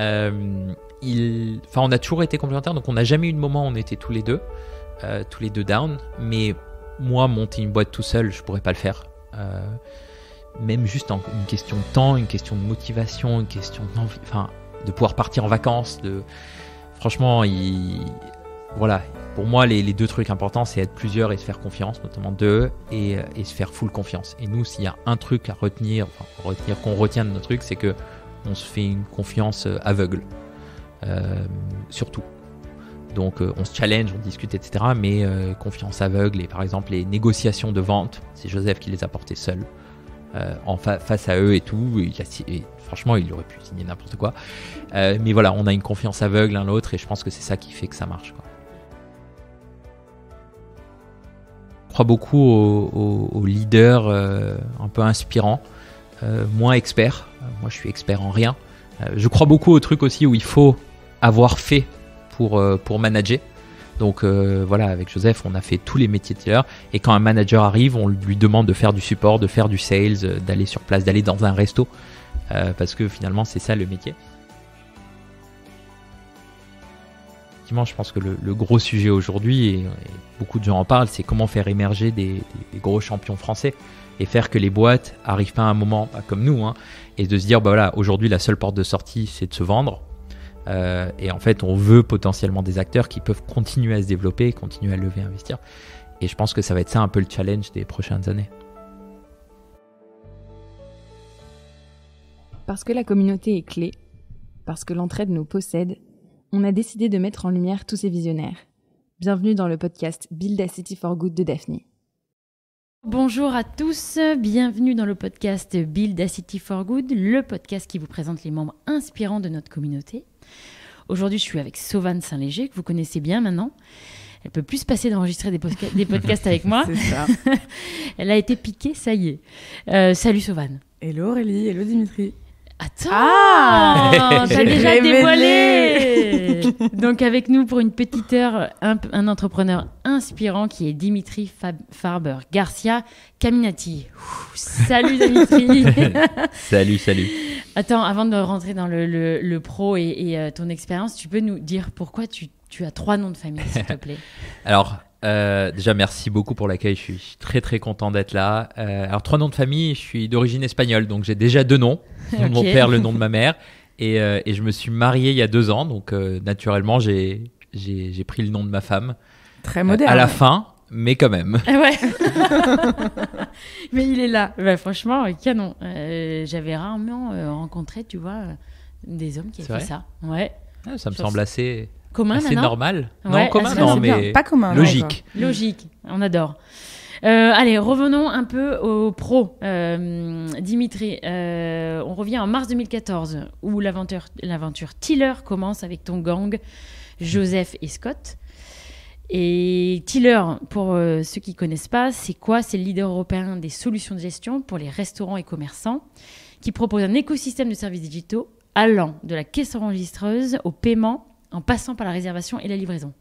Euh, il... Enfin, on a toujours été complémentaires, donc on n'a jamais eu de moment où on était tous les deux, euh, tous les deux down. Mais moi, monter une boîte tout seul, je pourrais pas le faire. Euh, même juste en une question de temps, une question de motivation, une question enfin, de pouvoir partir en vacances. De... Franchement, il... voilà. Pour moi, les, deux trucs importants, c'est être plusieurs et se faire confiance, notamment deux, et, se faire full confiance. Et nous, s'il y a un truc à retenir, retenir qu'on retient de nos trucs, c'est que on se fait une confiance euh, aveugle, euh, surtout. Donc euh, on se challenge, on discute, etc. Mais confiance aveugle et par exemple les négociations de vente, c'est Joseph qui les a portées seul. face à eux et tout. et franchement, il aurait pu signer n'importe quoi. mais voilà, on a une confiance aveugle l'un l'autre et je pense que c'est ça qui fait que ça marche. Je crois beaucoup aux, leaders un peu inspirants, moins experts, euh, moi, je suis expert en rien. Euh, je crois beaucoup au truc aussi où il faut avoir fait pour, euh, pour manager. Donc voilà, avec Joseph, on a fait tous les métiers de dealer. Et quand un manager arrive, on lui demande de faire du support, de faire du sales, d'aller sur place, d'aller dans un resto. parce que finalement, c'est ça le métier. Effectivement, je pense que le, gros sujet aujourd'hui, et, beaucoup de gens en parlent, c'est comment faire émerger des, gros champions français et faire que les boîtes arrivent pas à un moment, comme nous, hein, et de se dire bah voilà aujourd'hui la seule porte de sortie c'est de se vendre euh, et en fait on veut potentiellement des acteurs qui peuvent continuer à se développer continuer à lever investir et je pense que ça va être ça un peu le challenge des prochaines années Parce que la communauté est clé, parce que l'entraide nous possède, on a décidé de mettre en lumière tous ces visionnaires. Bienvenue dans le podcast Build a City for Good de Daphne. Bonjour à tous, bienvenue dans le podcast Build a City for Good, le podcast qui vous présente les membres inspirants de notre communauté. Aujourd'hui, je suis avec Sauvane Saint-Léger, que vous connaissez bien maintenant. Elle peut plus se passer d'enregistrer des, podcasts avec moi. Elle a été piquée, ça y est. Euh, salut Sauvane. Hello Aurélie, hello Dimitri. Attends, ah t'as déjà dévoilé. Donc avec nous pour une petite heure, un, entrepreneur inspirant qui est Dimitri Fab Farber Garcia Caminati. salut Dimitri. salut, salut. Attends, avant de rentrer dans le, le, pro et, euh, ton expérience, tu peux nous dire pourquoi tu, tu as trois noms de famille, s'il te plaît Alors, euh, déjà, merci beaucoup pour l'accueil. Je suis très très content d'être là. Euh, alors, trois noms de famille. Je suis d'origine espagnole, donc j'ai déjà deux noms mon père, le nom de ma mère. Euh, et, je me suis marié il y a deux ans, donc euh, naturellement, j'ai, pris le nom de ma femme. Très moderne. Euh, à la fin, mais quand même. Ah mais il est là. Bah, franchement, canon. j'avais rarement rencontré, tu vois, des hommes qui avaient fait ça. Ouais. Ah, ça me semble assez. Commun, assez normal. non, commun, mais pas commun. Logique. Logique. On adore. Euh, allez, revenons un peu au pro. Euh, Dimitri, euh, on revient en mars 2014 où l'aventure, l'aventure Tiller commence avec ton gang, Joseph et Scott. Et Tiller, pour ceux qui ne connaissent pas, c'est quoi C'est le leader européen des solutions de gestion pour les restaurants et commerçants qui propose un écosystème de services digitaux allant de la caisse enregistreuse au paiement en passant par la réservation et la livraison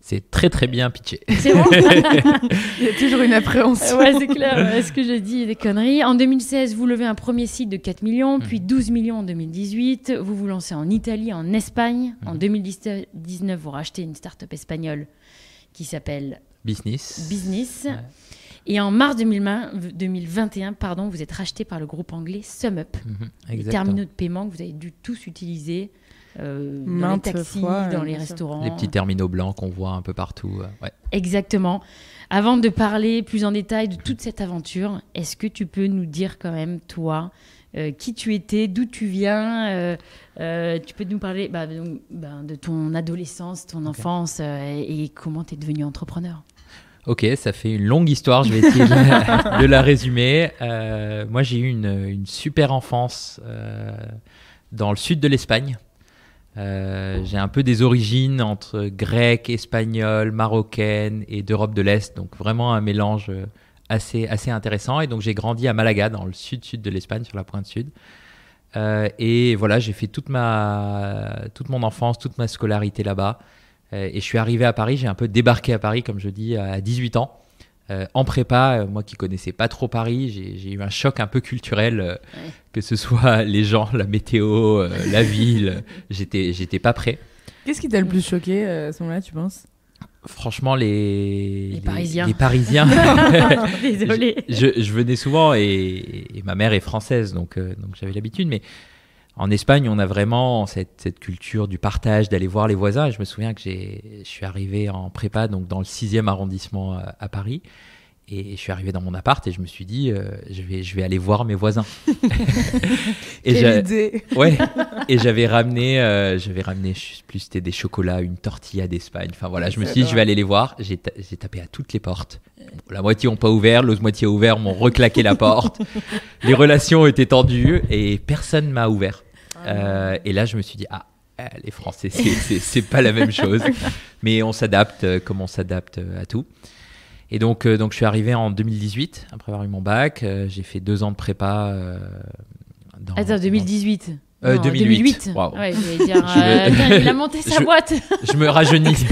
c'est très très bien pitché. C'est bon Il y a toujours une appréhension. Ouais, c'est clair. Est-ce que j'ai dit des conneries En 2016, vous levez un premier site de 4 millions, hmm. puis 12 millions en 2018. Vous vous lancez en Italie, en Espagne. Hmm. En 2019, vous rachetez une start-up espagnole qui s'appelle Business. Business. Et en mars 2021, pardon, vous êtes racheté par le groupe anglais SumUp. Mhm, les terminaux de paiement que vous avez dû tous utiliser. Euh, dans les taxis, dans les restaurants. Les petits terminaux blancs qu'on voit un peu partout. Euh, ouais. Exactement. Avant de parler plus en détail de toute cette aventure, est-ce que tu peux nous dire quand même, toi, euh, qui tu étais, d'où tu viens. tu peux nous parler bah, bah, de, ton adolescence, ton enfance et, comment tu es devenu entrepreneur. Ok, ça fait une longue histoire, je vais essayer de, la, résumer. moi, j'ai eu une super enfance dans le sud de l'Espagne. Euh, j'ai un peu des origines entre grec, espagnol, marocaine et d'Europe de l'Est, donc vraiment un mélange euh, assez, assez intéressant. Et donc j'ai grandi à Malaga, dans le sud-sud de l'Espagne, sur la pointe sud. Euh, et voilà, j'ai fait toute, ma, toute mon enfance, toute ma scolarité là-bas. et je suis arrivé à Paris, j'ai un peu débarqué à Paris, comme je dis, à 18 ans. Euh, en prépa, euh, moi qui connaissais pas trop Paris, j'ai eu un choc un peu culturel, euh, que ce soit les gens, la météo, la ville, j'étais j'étais pas prêt. Qu'est-ce qui t'a le plus choqué à ce moment-là, tu penses Franchement, les, les, Parisiens. Les Parisiens. Désolé. Je, venais souvent et, ma mère est française, donc, donc j'avais l'habitude, mais en Espagne, on a vraiment cette, culture du partage, d'aller voir les voisins. je me souviens que je suis arrivé en prépa, donc dans le 6e arrondissement euh, à, Paris. Et je suis arrivé dans mon appart et je me suis dit, euh, je, vais, je vais aller voir mes voisins. et Quelle idée ouais, Et j'avais ramené, je euh, j'avais ramené, plus, c'était des chocolats, une tortilla d'Espagne. Enfin voilà, je me suis dit, je vais aller les voir. J'ai tapé à toutes les portes. la moitié n'ont pas ouvert, l'autre moitié a ouvert, m'ont reclaqué la porte. les relations étaient tendues et personne m'a ouvert. Euh, et là, je me suis dit, ah, euh, les Français, c'est pas la même chose. Mais on s'adapte euh, comme on s'adapte à tout. Et donc, donc, je suis arrivé en 2018, après avoir eu mon bac. j'ai fait deux ans de prépa. Euh, dans, 2018 2008. Euh, 2008. dire, euh, il a monté sa je... boîte. je me rajeunis.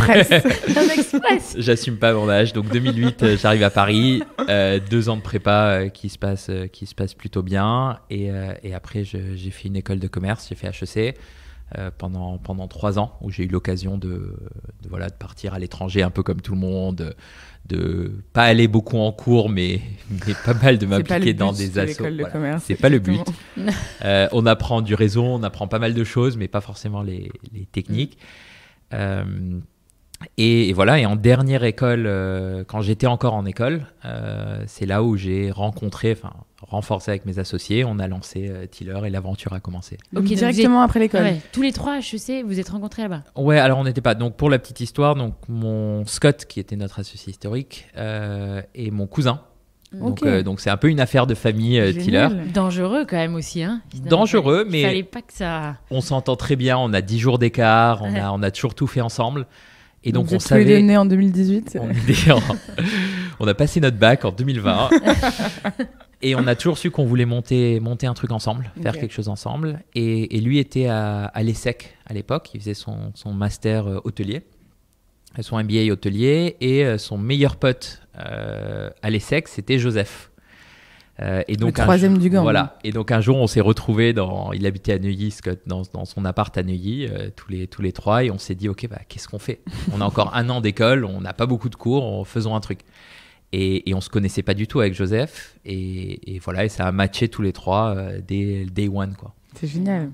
Express. J'assume pas mon âge. Donc 2008, euh, j'arrive à Paris. deux ans de prépa qui se passe, qui se passe plutôt bien. Et, et après, j'ai fait une école de commerce. J'ai fait HEC. Euh, pendant, pendant trois ans où j'ai eu l'occasion de, voilà, de partir à l'étranger un peu comme tout le monde, de, pas aller beaucoup en cours, mais, mais pas mal de m'impliquer dans des de assos. C'est pas le but. Euh, on apprend du réseau, on apprend pas mal de choses, mais pas forcément les, les techniques. Euh, et, et, voilà, et en dernière école, quand j'étais encore en école, c'est là où j'ai rencontré, enfin, renforcé avec mes associés, on a lancé euh, Tiller et l'aventure a commencé. directement après l'école. Tous les trois je sais, vous êtes rencontrés là-bas. Ouais, alors on n'était pas. Donc pour la petite histoire, donc mon Scott qui était notre associé historique euh, et mon cousin. Mm. Donc euh, donc c'est un peu une affaire de famille Tiller. Dangereux quand même aussi hein. Dangereux mais fallait pas que ça On s'entend très bien, on a 10 jours d'écart, on a on a toujours tout fait ensemble. Et donc, on savait. né en 2018. On, on a passé notre bac en 2020. Et on a toujours su qu'on voulait monter, monter un truc ensemble, faire quelque chose ensemble. Et, lui était à, l'ESSEC à l'époque. Il faisait son, master euh, hôtelier, euh, son MBA hôtelier. Et euh, son meilleur pote à l'ESSEC, c'était Joseph. et donc le troisième du gang. Voilà. Et donc un jour, on s'est retrouvés dans. Il habitait à Neuilly, Scott, dans, son appart à Neuilly, tous, les, tous les trois. Et on s'est dit, OK, bah, qu'est-ce qu'on fait On a encore un an d'école, on n'a pas beaucoup de cours, faisons un truc. Et, et, on se connaissait pas du tout avec Joseph. Et, voilà, et ça a matché tous les trois euh, dès le day one, quoi. C'est génial.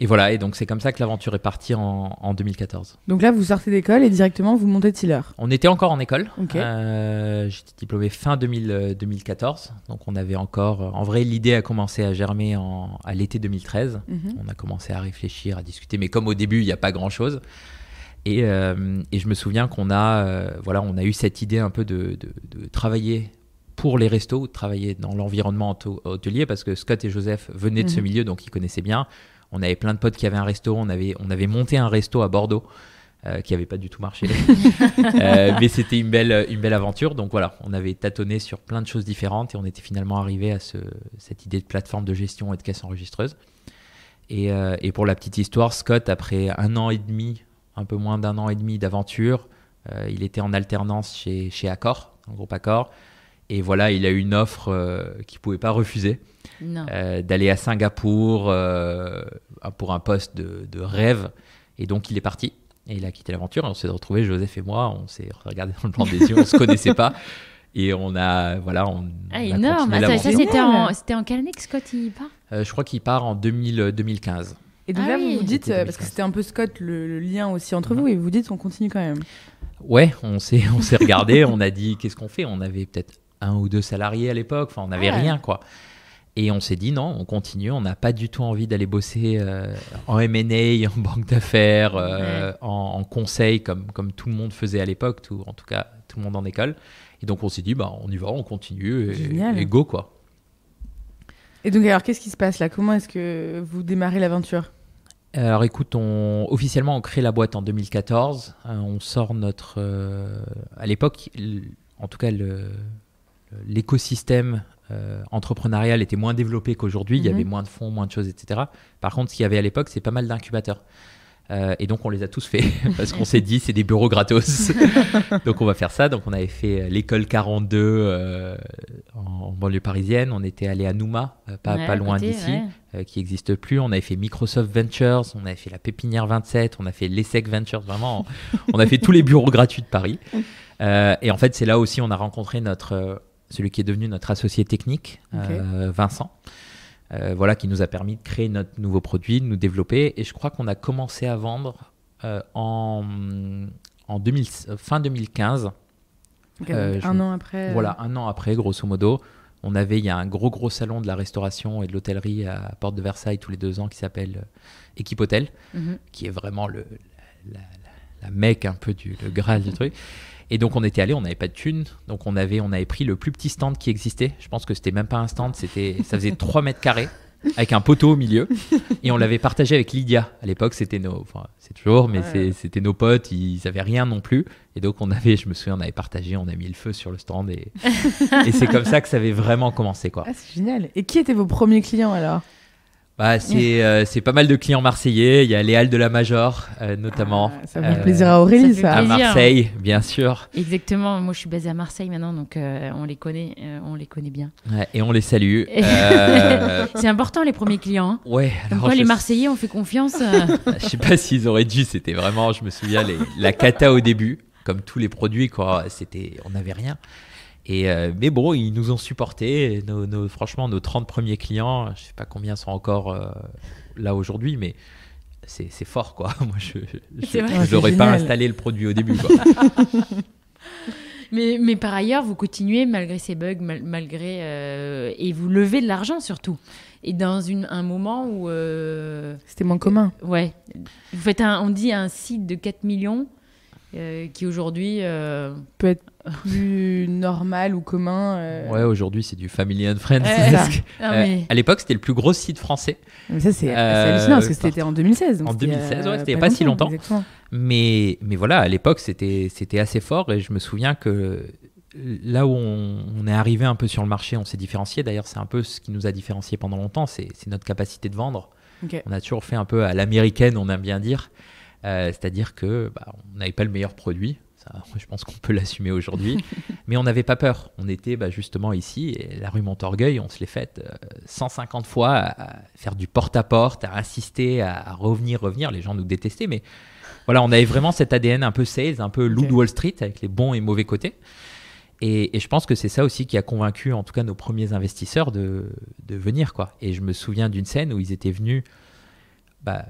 Et voilà, et donc c'est comme ça que l'aventure est partie en, 2014. Donc là, vous sortez d'école et directement vous montez Tiller. On était encore en école. Euh, j'étais diplômé fin 2014, euh, donc on avait encore. En vrai, l'idée a commencé à germer à l'été 2013. Mhm. On a commencé à réfléchir, à discuter, mais comme au début, il n'y a pas grand chose. Euh, et, je me souviens qu'on a, euh, voilà, on a eu cette idée un peu de, travailler pour les restos, de travailler dans l'environnement hôtelier, parce que Scott et Joseph venaient de ce mhm. milieu, donc ils connaissaient bien. On avait plein de potes qui avaient un resto, on avait, on avait monté un resto à Bordeaux. Euh, qui n'avait pas du tout marché. mais c'était une belle, une belle aventure. Donc voilà, on avait tâtonné sur plein de choses différentes et on était finalement arrivé à cette idée de plateforme de gestion et de caisse enregistreuse. Et, et pour la petite histoire, Scott, après un an et demi un peu moins d'un an et demi d'aventure. Euh, il était en alternance chez, chez Accor, un groupe Accor. Et voilà, il a eu une offre euh, qu'il ne pouvait pas refuser euh, d'aller à Singapour pour un poste de, rêve. Et donc, il est parti et il a quitté l'aventure. On s'est retrouvés, Joseph et moi, on s'est regardé dans le plan des yeux, on ne se connaissait pas. Et on a, voilà, on. Ah, énorme! ah, ça, c'était en, en, quelle année que Scott part Je crois qu'il part en 2015. Et donc là, ah vous vous dites, euh, parce que c'était un peu Scott le, lien aussi entre vous, et vous dites, on continue quand même. Ouais, on s'est, on s'est regardé, on a dit, qu'est-ce qu'on fait On avait peut-être un ou deux salariés à l'époque, enfin, on n'avait ah rien, quoi. Et on s'est dit, non, on continue, on n'a pas du tout envie d'aller bosser euh, en MA, en banque d'affaires, euh, en, conseil, comme, comme tout le monde faisait à l'époque, en tout cas, tout le monde en école. Et donc, on s'est dit, bah, on y va, on continue, et go, quoi. Et donc, alors, qu'est-ce qui se passe là Comment est-ce que vous démarrez l'aventure alors écoute, officiellement, on crée la boîte en 2014. Euh, on sort notre. Euh, à l'époque, en tout cas, l'écosystème euh, entrepreneurial était moins développé qu'aujourd'hui. Il y mhm. avait moins de fonds, moins de choses, etc. Par contre, ce qu'il y avait à l'époque, c'est pas mal d'incubateurs. Euh, et donc on les a tous fait parce qu'on s'est dit c'est des bureaux gratos. donc on va faire ça. Donc on avait fait euh, l'école 42 euh, en, banlieue parisienne. On était allé à Nouma, pas, pas, loin d'ici, qui n'existe plus. On avait fait Microsoft Ventures, on avait fait la Pépinière 27, on a fait l'ESSEC Ventures. Vraiment, on, a fait tous les bureaux gratuits de Paris. et en fait c'est là aussi on a rencontré notre celui qui est devenu notre associé technique, Vincent. Euh, voilà, qui nous a permis de créer notre nouveau produit, de nous développer. Et je crois qu'on a commencé à vendre euh, en, euh, fin 2015. un an après. Voilà, un an après, grosso modo. On avait, il y a un gros, gros salon de la restauration et de l'hôtellerie à Porte de Versailles tous les deux ans qui s'appelle Équipe Hôtel, mhm. qui est vraiment le, la, mec un peu du le Graal du truc. Et donc on était allé, on n'avait pas de thunes, donc on avait, on avait pris le plus petit stand qui existait. Je pense que c'était même pas un stand, c'était, ça faisait 3 mètres carrés avec un poteau au milieu. Et on l'avait partagé avec Lydia. À l'époque, c'était nos, c'est toujours, mais c'était nos potes. Ils avaient rien non plus. Et donc, on avait, je me souviens, on avait partagé, on a mis le feu sur le stand et, c'est comme ça que ça avait vraiment commencé, quoi. Ah, c'est génial. Et qui étaient vos premiers clients alors bah, euh, c'est pas mal de clients marseillais. Il y a les Halles de la Major, euh, notamment. Ah, ça fait euh, plaisir à Aurélie, ça. à Marseille, bien sûr. Exactement. Moi, je suis basée à Marseille maintenant, donc on les connaît, on les connaît bien. et on les salue. c'est important les premiers clients. Hein. Ouais. les Marseillais, on fait confiance. je sais pas s'ils auraient dû. C'était vraiment, je me souviens, la cata au début, comme tous les produits, quoi. C'était, on n'avait rien. Euh, mais bon, ils nous ont supportés. Nos, franchement, nos 30 premiers clients, je ne sais pas combien sont encore euh, là aujourd'hui, mais c'est fort, quoi. Moi, je n'aurais pas installé le produit au début. mais, par ailleurs, vous continuez malgré ces bugs, malgré euh, et vous levez de l'argent surtout. Et dans un moment où c'était moins commun. ouais, vous faites on dit un site de 4 millions euh, qui aujourd'hui euh, peut être plus normal ou commun. Euh. Ouais, aujourd'hui c'est du Family and Friends. Ah à l'époque c'était le plus gros site français. Mais ça c'est hallucinant parce que c'était en 2016. en 2016, ouais, c'était pas, si longtemps. Mais, mais voilà, à l'époque c'était assez fort et je me souviens que là où on, est arrivé un peu sur le marché, on s'est différencié. D'ailleurs, c'est un peu ce qui nous a différencié pendant longtemps, c'est notre capacité de vendre. On a toujours fait un peu à l'américaine, on aime bien dire. Euh, c'est-à-dire que bah, on n'avait pas le meilleur produit. je pense qu'on peut l'assumer aujourd'hui. mais on n'avait pas peur. On était bah, justement ici, et la rue Montorgueil, on se l'est faite 150 euh, fois à, faire du porte-à-porte, -à, à insister, à, revenir, revenir. Les gens nous détestaient, mais voilà, on avait vraiment cet ADN un peu sales, un peu loup de Wall Street, avec les bons et mauvais côtés. Et, je pense que c'est ça aussi qui a convaincu, en tout cas, nos premiers investisseurs de, venir. Quoi. Et je me souviens d'une scène où ils étaient venus bah,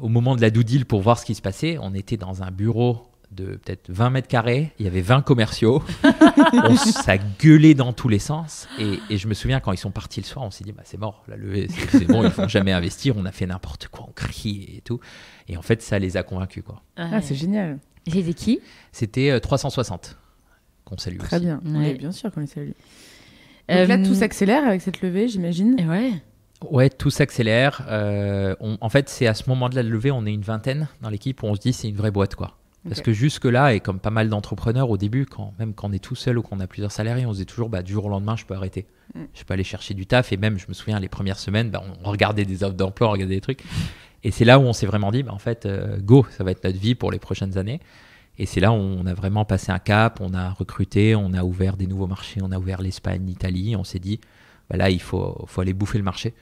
au moment de la douille pour voir ce qui se passait, on était dans un bureau de peut-être 20 mètres carrés, il y avait 20 commerciaux, on, ça gueulait dans tous les sens, et, je me souviens quand ils sont partis le soir, on s'est dit, bah, c'est mort, la levée, c'est bon, ils vont jamais investir, on a fait n'importe quoi, on crie et tout, et en fait ça les a convaincus. Quoi. Ah, ah c'est génial. C'était qui C'était 360, euh, qu'on salue. Très bien, bien sûr qu'on les salue. Euh, là, tout s'accélère avec cette levée, j'imagine. Ouais. Ouais, tout s'accélère. Euh, en fait, c'est à ce moment là de la levée, on est une vingtaine dans l'équipe où on se dit c'est une vraie boîte quoi. Parce que jusque-là, et comme pas mal d'entrepreneurs au début, quand, même quand on est tout seul ou qu'on a plusieurs salariés, on se dit toujours bah, du jour au lendemain, je peux arrêter. Mm. Je peux aller chercher du taf. Et même, je me souviens, les premières semaines, bah, on regardait des offres d'emploi, on regardait des trucs. Et c'est là où on s'est vraiment dit bah, en fait, euh, go, ça va être notre vie pour les prochaines années. Et c'est là où on a vraiment passé un cap, on a recruté, on a ouvert des nouveaux marchés, on a ouvert l'Espagne, l'Italie. On s'est dit bah là, il faut, faut aller bouffer le marché.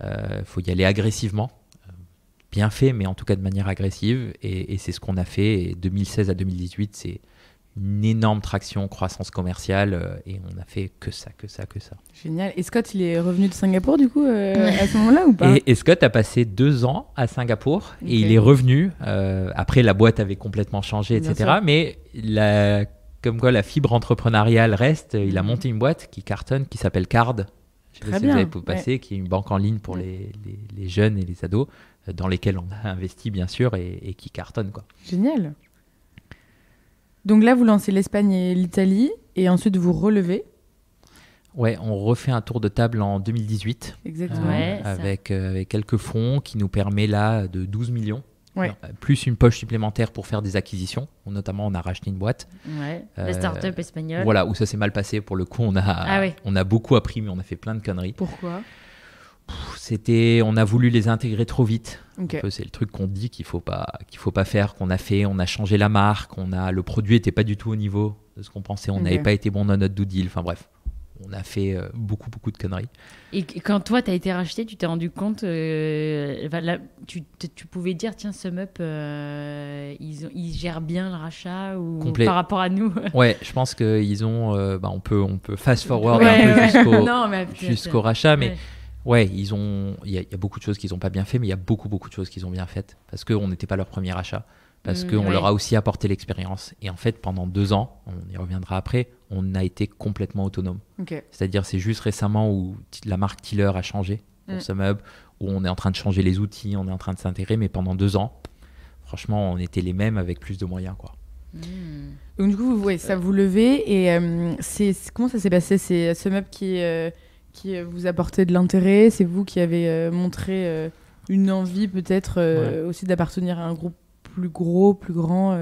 Il euh, faut y aller agressivement. Bien fait, mais en tout cas de manière agressive. Et, c'est ce qu'on a fait. 2016 à 2018, c'est une énorme traction, croissance commerciale, euh, et on a fait que ça, que ça, que ça. Génial. Et Scott, il est revenu de Singapour du coup euh, à ce moment-là ou pas et, Scott a passé deux ans à Singapour et il est revenu. après, la boîte avait complètement changé, etc. Mais la, comme quoi la fibre entrepreneuriale reste, il a mhm. monté une boîte qui cartonne, qui s'appelle Card, je qui est une banque en ligne pour les, jeunes et les ados, euh, dans lesquels on a investi bien sûr et, qui cartonne quoi. Génial. Donc là, vous lancez l'Espagne et l'Italie, et ensuite vous relevez. Ouais, on refait un tour de table en 2018. Exactement. Euh, avec, euh, avec, quelques fonds qui nous permet là de 12 millions euh, plus une poche supplémentaire pour faire des acquisitions. Notamment, on a racheté une boîte. Euh, la start-up espagnole. Voilà, où ça s'est mal passé. Pour le coup, on a, ah on a beaucoup appris, mais on a fait plein de conneries. Pourquoi c'était on a voulu les intégrer trop vite c'est le truc qu'on dit qu'il faut pas qu'il faut pas faire qu'on a fait on a changé la marque on a le produit était pas du tout au niveau de ce qu'on pensait on n'avait pas été bon dans notre do deal enfin bref on a fait euh, beaucoup beaucoup de conneries et quand toi, tu as été racheté, tu t'es rendu compte, euh, tu, pouvais dire, tiens, ce meup euh, ils, gèrent bien le rachat ou par rapport à nous Ouais, je pense qu'ils ont, euh, bah, on peut, on peut fast forward un peu jusqu'au, rachat, mais ouais, ils ont, il y, a beaucoup de choses qu'ils n'ont pas bien fait, mais il y a beaucoup, beaucoup de choses qu'ils ont bien faites parce qu'on n'était pas leur premier rachat, parce mm, qu'on leur a aussi apporté l'expérience. Et en fait, pendant deux ans, on y reviendra après, on a été complètement autonome. C'est-à-dire, c'est juste récemment où la marque Tiller a changé pour mm. ce où on est en train de changer les outils, on est en train de s'intégrer, mais pendant deux ans, franchement, on était les mêmes avec plus de moyens, quoi. Mm. du coup, vous, voyez, ça vous levez et euh, c'est comment ça s'est passé C'est euh, ce qui euh, qui vous apportait de l'intérêt, c'est vous qui avez montré une envie peut-être aussi d'appartenir à un groupe plus gros, plus grand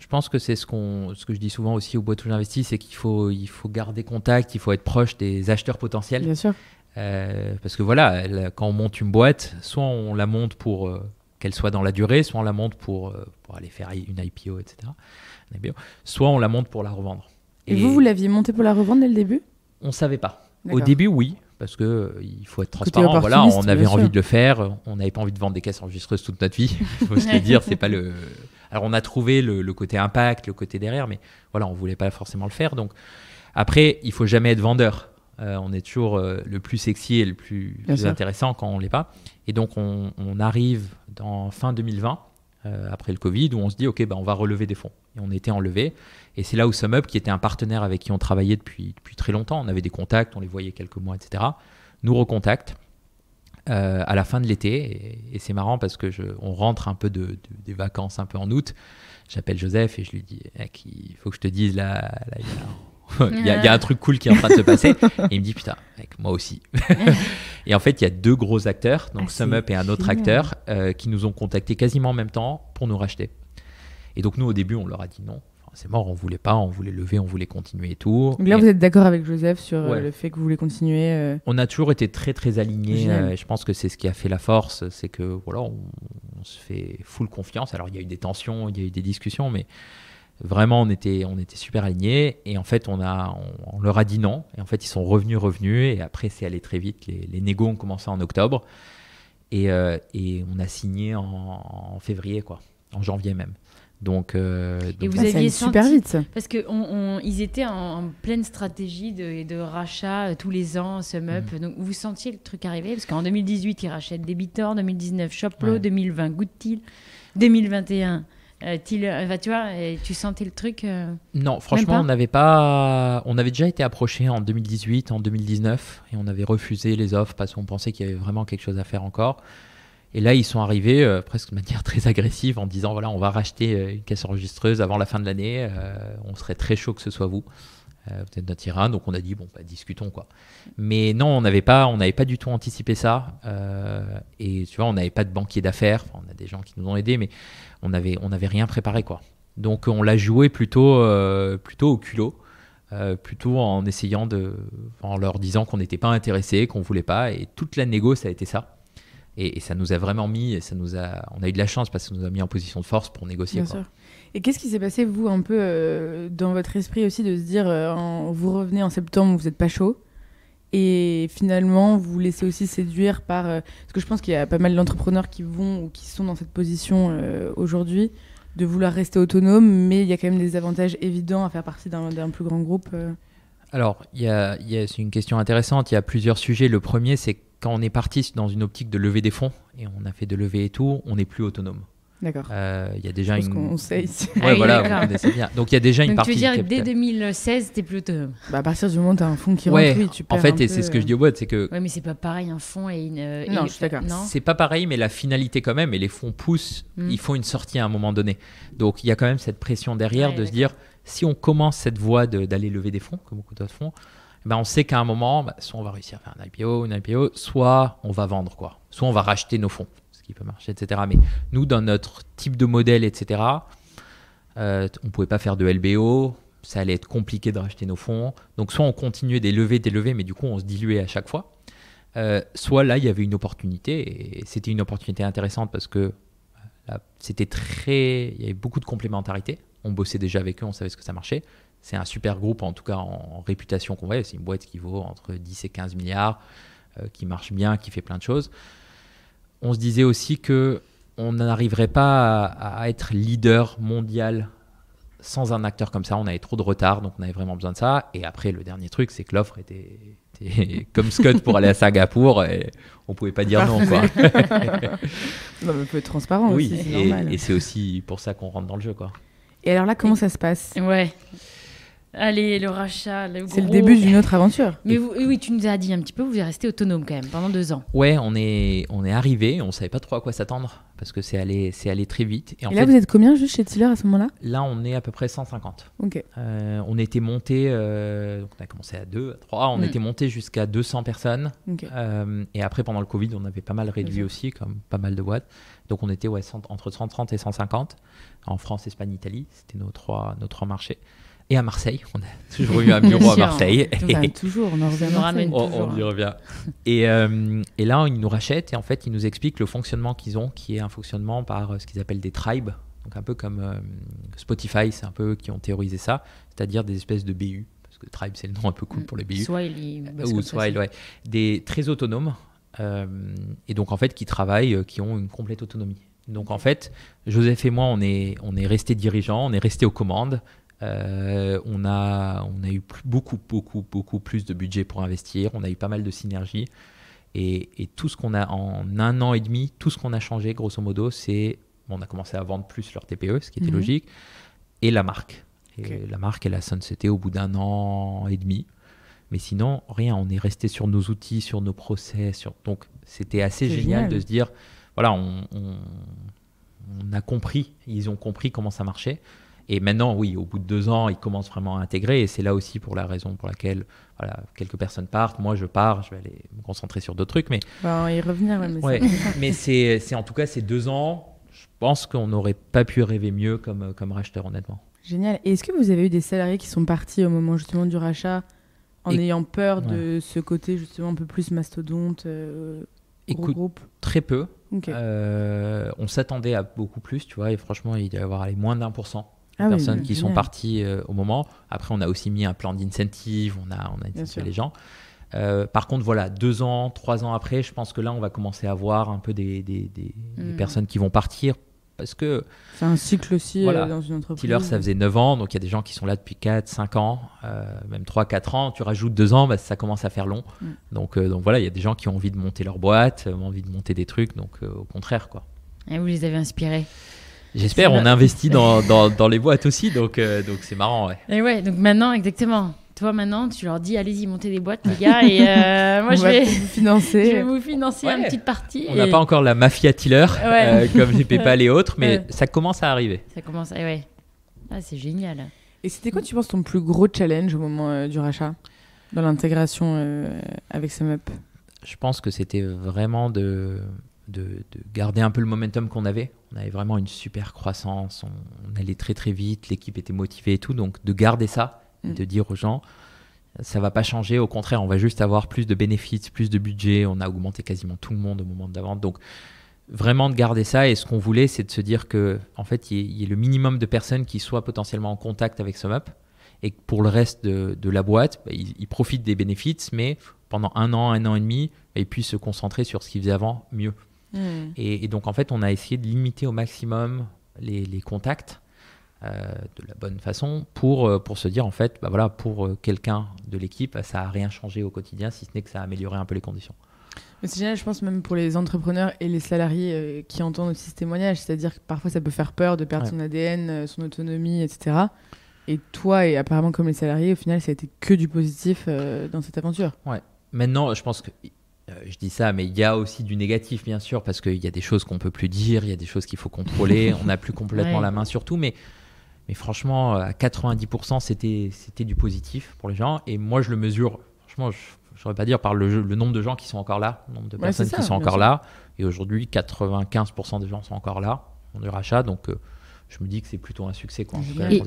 je pense que c'est ce, qu'on, ce que je dis souvent aussi aux boîtes où j'investis, c'est qu'il faut, il faut garder contact, il faut être proche des acheteurs potentiels. Bien sûr. Euh, parce que voilà, quand on monte une boîte, soit on la monte pour euh, qu'elle soit dans la durée, soit on la monte pour, euh, pour aller faire une IPO, etc. soit on la monte pour la revendre. Et, vous, vous l'aviez montée pour la revendre dès le début On ne savait pas. Au début, oui, parce que il faut être transparent. Voilà, on avait envie de le faire, on n'avait pas envie de vendre des caisses enregistreuses toute notre vie. faut se le dire, c'est pas le alors on a trouvé le, côté impact, le côté derrière, mais voilà, on voulait pas forcément le faire. Donc après, il faut jamais être vendeur. Euh, on est toujours euh, le plus sexy et le plus, intéressant quand on l'est pas. Et donc on, arrive dans fin 2020. Euh, après le Covid, où on se dit, OK, bah, on va relever des fonds. Et on était enlevé. Et c'est là où SumUp, qui était un partenaire avec qui on travaillait depuis, depuis très longtemps, on avait des contacts, on les voyait quelques mois, etc., nous recontacte euh, à la fin de l'été. Et, c'est marrant parce que je, on rentre un peu de, des vacances un peu en août. J'appelle Joseph et je lui dis il faut que je te dise là, il, y a, un truc cool qui est en train de se passer. et il me dit putain, moi aussi. et en fait, il y a deux gros acteurs, donc ah, SumUp et un autre acteur, euh, qui nous ont contactés quasiment en même temps pour nous racheter. Et donc nous, au début, on leur a dit non c'est mort, on voulait pas, on voulait lever, on voulait continuer et tout. là, vous êtes d'accord avec Joseph sur euh, le fait que vous voulez continuer euh, On a toujours été très très alignés. Euh, je pense que c'est ce qui a fait la force, c'est que voilà, on, se fait full confiance. Alors il y a eu des tensions, il y a eu des discussions, mais vraiment on était on était super alignés. Et en fait, on a on, leur a dit non. Et en fait, ils sont revenus revenus. Et après, c'est allé très vite. Les, les négos ont commencé en octobre et, on a signé en, en février quoi, en janvier même. Donc, euh, et vous aviez super vite parce qu'ils ils étaient en, pleine stratégie de, de rachat euh, tous les ans Sum mhm. Up. Donc vous sentiez le truc arriver parce qu'en 2018 ils rachètent Debitor, 2019 Shoplo, ouais. 2020 Goodtil, 2021 euh, euh, tu vois, tu sentais le truc Non, franchement, on n'avait pas. On avait déjà été approché en 2018, en 2019, et on avait refusé les offres parce qu'on pensait qu'il y avait vraiment quelque chose à faire encore. Et là, ils sont arrivés euh, presque de manière très agressive en disant voilà, on va racheter euh, une caisse enregistreuse avant la fin de l'année. Euh, on serait très chaud que ce soit vous. Euh, vous êtes notre donc on a dit bon, bah, discutons quoi. Mais non, on n'avait pas, on n'avait pas du tout anticipé ça. et tu vois, on n'avait pas de banquier d'affaires. on a des gens qui nous ont aidés, mais on n'avait on avait rien préparé quoi. Donc on l'a joué plutôt, plutôt au culot. plutôt en essayant de, en leur disant qu'on n'était pas intéressé, qu'on voulait pas, et toute la négo ça a été ça. Et, ça nous a vraiment mis, et ça nous a, on a eu de la chance parce que ça nous a mis en position de force pour négocier. Bien Sûr. Et qu'est-ce qui s'est passé, vous, un peu euh, dans votre esprit aussi, de se dire, euh, vous revenez en septembre, vous n'êtes pas chaud et finalement, vous vous laissez aussi séduire par... Euh, parce que je pense qu'il y a pas mal d'entrepreneurs qui vont ou qui sont dans cette position aujourd'hui, de vouloir rester autonome, mais il y a quand même des avantages évidents à faire partie d'un plus grand groupe. Alors, y c'est une question intéressante. Il y a plusieurs sujets. Le premier, c'est quand on est parti dans une optique de lever des fonds et on a fait de lever et tout, on n'est plus autonome. D'accord. Il euh, y a déjà une. qu'on sait ici. Ouais, voilà, on bien. Donc il y a déjà une partie. Tu veux dire que dès 2016, t'es plus autonome bah, À partir du moment où as un fonds qui rentre, tu peux. En fait, et c'est ce que euh. je dis au boîte, c'est que. Oui, mais c'est pas pareil un fonds et une. Euh, non, je suis d'accord. C'est pas pareil, mais la finalité quand même, et les fonds poussent, hmm. ils font une sortie à un moment donné. Donc il y a quand même cette pression derrière de se dire si on commence cette voie d'aller lever des fonds, comme beaucoup d'autres fonds, ben, on sait qu'à un moment, ben, soit on va réussir à faire un IPO, une IPO, soit on va vendre, quoi. Soit on va racheter nos fonds, ce qui peut marcher, etc. Mais nous, dans notre type de modèle, etc., euh, on ne pouvait pas faire de LBO, ça allait être compliqué de racheter nos fonds. Donc soit on continuait des levées, des levées, mais du coup on se diluait à chaque fois. Euh, soit là, il y avait une opportunité, et c'était une opportunité intéressante parce que euh, c'était très. Il y avait beaucoup de complémentarité. On bossait déjà avec eux, on savait ce que ça marchait c'est un super groupe, en tout cas en réputation qu'on voit. C'est une boîte qui vaut entre 10 et 15 milliards, euh, qui marche bien, qui fait plein de choses. On se disait aussi que on n'arriverait pas à, être leader mondial sans un acteur comme ça. On avait trop de retard, donc on avait vraiment besoin de ça. Et après, le dernier truc, c'est que l'offre était, comme Scott pour aller à Singapour, et on pouvait pas dire non. Quoi. non, mais un peu transparent oui, aussi, Et c'est aussi pour ça qu'on rentre dans le jeu. Quoi. Et alors là, comment ça se passe Ouais. Allez, le rachat. C'est le début d'une autre aventure. Mais oui, tu nous as dit un petit peu, vous êtes resté autonome quand même pendant deux ans. Ouais, on est, on est arrivé, on savait pas trop à quoi s'attendre parce que c'est allé, c'est allé très vite. Et, là, vous êtes combien juste chez Tiller à ce moment-là Là, on est à peu près 150. Euh, on était monté, euh, on a commencé à 2, à 3, on mm. était monté jusqu'à 200 personnes. Euh, et après, pendant le Covid, on avait pas mal réduit aussi, comme pas mal de boîtes. Donc, on était ouais, entre 130 et 150 en France, Espagne, Italie. C'était nos trois, nos trois marchés et à Marseille. On a toujours eu un bureau à Marseille. toujours, on, oh, ramène on, on, y revient. Euh, et, là, ils nous rachètent et en fait, ils nous expliquent le fonctionnement qu'ils ont, qui est un fonctionnement par euh, ce qu'ils appellent des tribes. Donc un peu comme euh, Spotify, c'est un peu qui ont théorisé ça, c'est-à-dire des espèces de BU. Parce que Tribe, c'est le nom un peu cool mm. pour les BU. Soit Ou ouais. Des très autonomes. et donc, en fait, qui travaillent, qui ont une complète autonomie. Donc en fait, Joseph et moi, on est, on est restés dirigeants, on est restés aux commandes, euh, on, a, on a eu beaucoup, beaucoup, beaucoup plus de budget pour investir. On a eu pas mal de synergies. Et, tout ce qu'on a en un an et demi, tout ce qu'on a changé, grosso modo, c'est on a commencé à vendre plus leur TPE, ce qui était mhm. logique, et la marque. Et la marque, et la au bout d'un an et demi. Mais sinon, rien, on est resté sur nos outils, sur nos process. Donc, c'était assez génial, de se dire, voilà, on, a compris, ils ont compris comment ça marchait. Et maintenant, oui, au bout de deux ans, ils commencent vraiment à intégrer. Et c'est là aussi pour la raison pour laquelle voilà, quelques personnes partent. Moi, je pars, je vais aller me concentrer sur d'autres trucs. Mais... va y revenir, mais, mais c'est en tout cas ces deux ans, je pense qu'on n'aurait pas pu rêver mieux comme, comme racheteur, honnêtement. Génial. Et est-ce que vous avez eu des salariés qui sont partis au moment justement du rachat en ayant peur de ce côté justement un peu plus mastodonte euh... groupe. très peu. Euh, on s'attendait à beaucoup plus, tu vois, et franchement, il doit y avoir moins d'un pour cent ah personnes qui sont parties euh, au moment. Après, on a aussi mis un plan d'incentive, on a, on a les gens. Euh, par contre, voilà, deux ans, trois ans après, je pense que là, on va commencer à voir un peu des, des, mmh. personnes qui vont partir. Parce que. C'est un cycle aussi euh, dans une entreprise. Tiller, ça faisait 9 ans, donc il y a des gens qui sont là depuis 4, 5 ans, même 3, 4 ans. Tu rajoutes deux ans, bah, ça commence à faire long. Mmh. Donc, donc voilà, il y a des gens qui ont envie de monter leur boîte, ont envie de monter des trucs, donc au contraire, quoi. Et vous les avez inspirés J'espère, on investit dans, dans, dans, les boîtes aussi, donc euh, donc c'est marrant, ouais. Et ouais, donc maintenant, exactement. Toi, maintenant, tu leur dis, allez-y, montez des boîtes, les gars, et euh, moi, je, vais, vous financer. je vais vous financer une petite partie. On n'a pas encore la mafia Tiller, euh, comme j'ai PayPal et autres, mais ça commence à arriver. Ça commence, et ouais. Ah, c'est génial. Et c'était quoi, tu penses, ton plus gros challenge au moment du rachat, dans l'intégration avec SumUp Je pense que c'était vraiment de de, garder un peu le momentum qu'on avait. On avait vraiment une super croissance, on, allait très très vite, l'équipe était motivée et tout. Donc de garder ça, mm. de dire aux gens, ça va pas changer, au contraire, on va juste avoir plus de bénéfices, plus de budget. On a augmenté quasiment tout le monde au moment de la Donc vraiment de garder ça. Et ce qu'on voulait, c'est de se dire que en fait, il y, ait, le minimum de personnes qui soient potentiellement en contact avec SumUp. Et pour le reste de, la boîte, bah, ils, profitent des bénéfices, mais pendant un an, un an et demi, bah, ils puissent se concentrer sur ce qu'ils faisaient avant mieux. Hmm. Et, donc, en fait, on a essayé de limiter au maximum les, contacts euh, de la bonne façon pour, euh, pour se dire, en fait, bah voilà, pour euh, quelqu'un de l'équipe, ça n'a rien changé au quotidien, si ce n'est que ça a amélioré un peu les conditions. Mais c'est génial, je pense, même pour les entrepreneurs et les salariés qui entendent aussi ce témoignage. C'est-à-dire que parfois, ça peut faire peur de perdre son ADN, son autonomie, etc. Et toi, et apparemment comme les salariés, au final, ça a été que du positif dans cette aventure. Ouais. Maintenant, je pense que euh, je dis ça, mais il y a aussi du négatif, bien sûr, parce qu'il y a des choses qu'on peut plus dire, il y a des choses qu'il faut contrôler, on n'a plus complètement la main sur tout, mais, mais franchement, euh, à 90%, c'était, c'était du positif pour les gens. Et moi, je le mesure, franchement, je ne pas dire par le, le, nombre de gens qui sont encore là, le nombre de personnes qui sont encore là. Et aujourd'hui, 95% des gens sont encore là, on du rachat, donc euh, je me dis que c'est plutôt un succès. Quoi,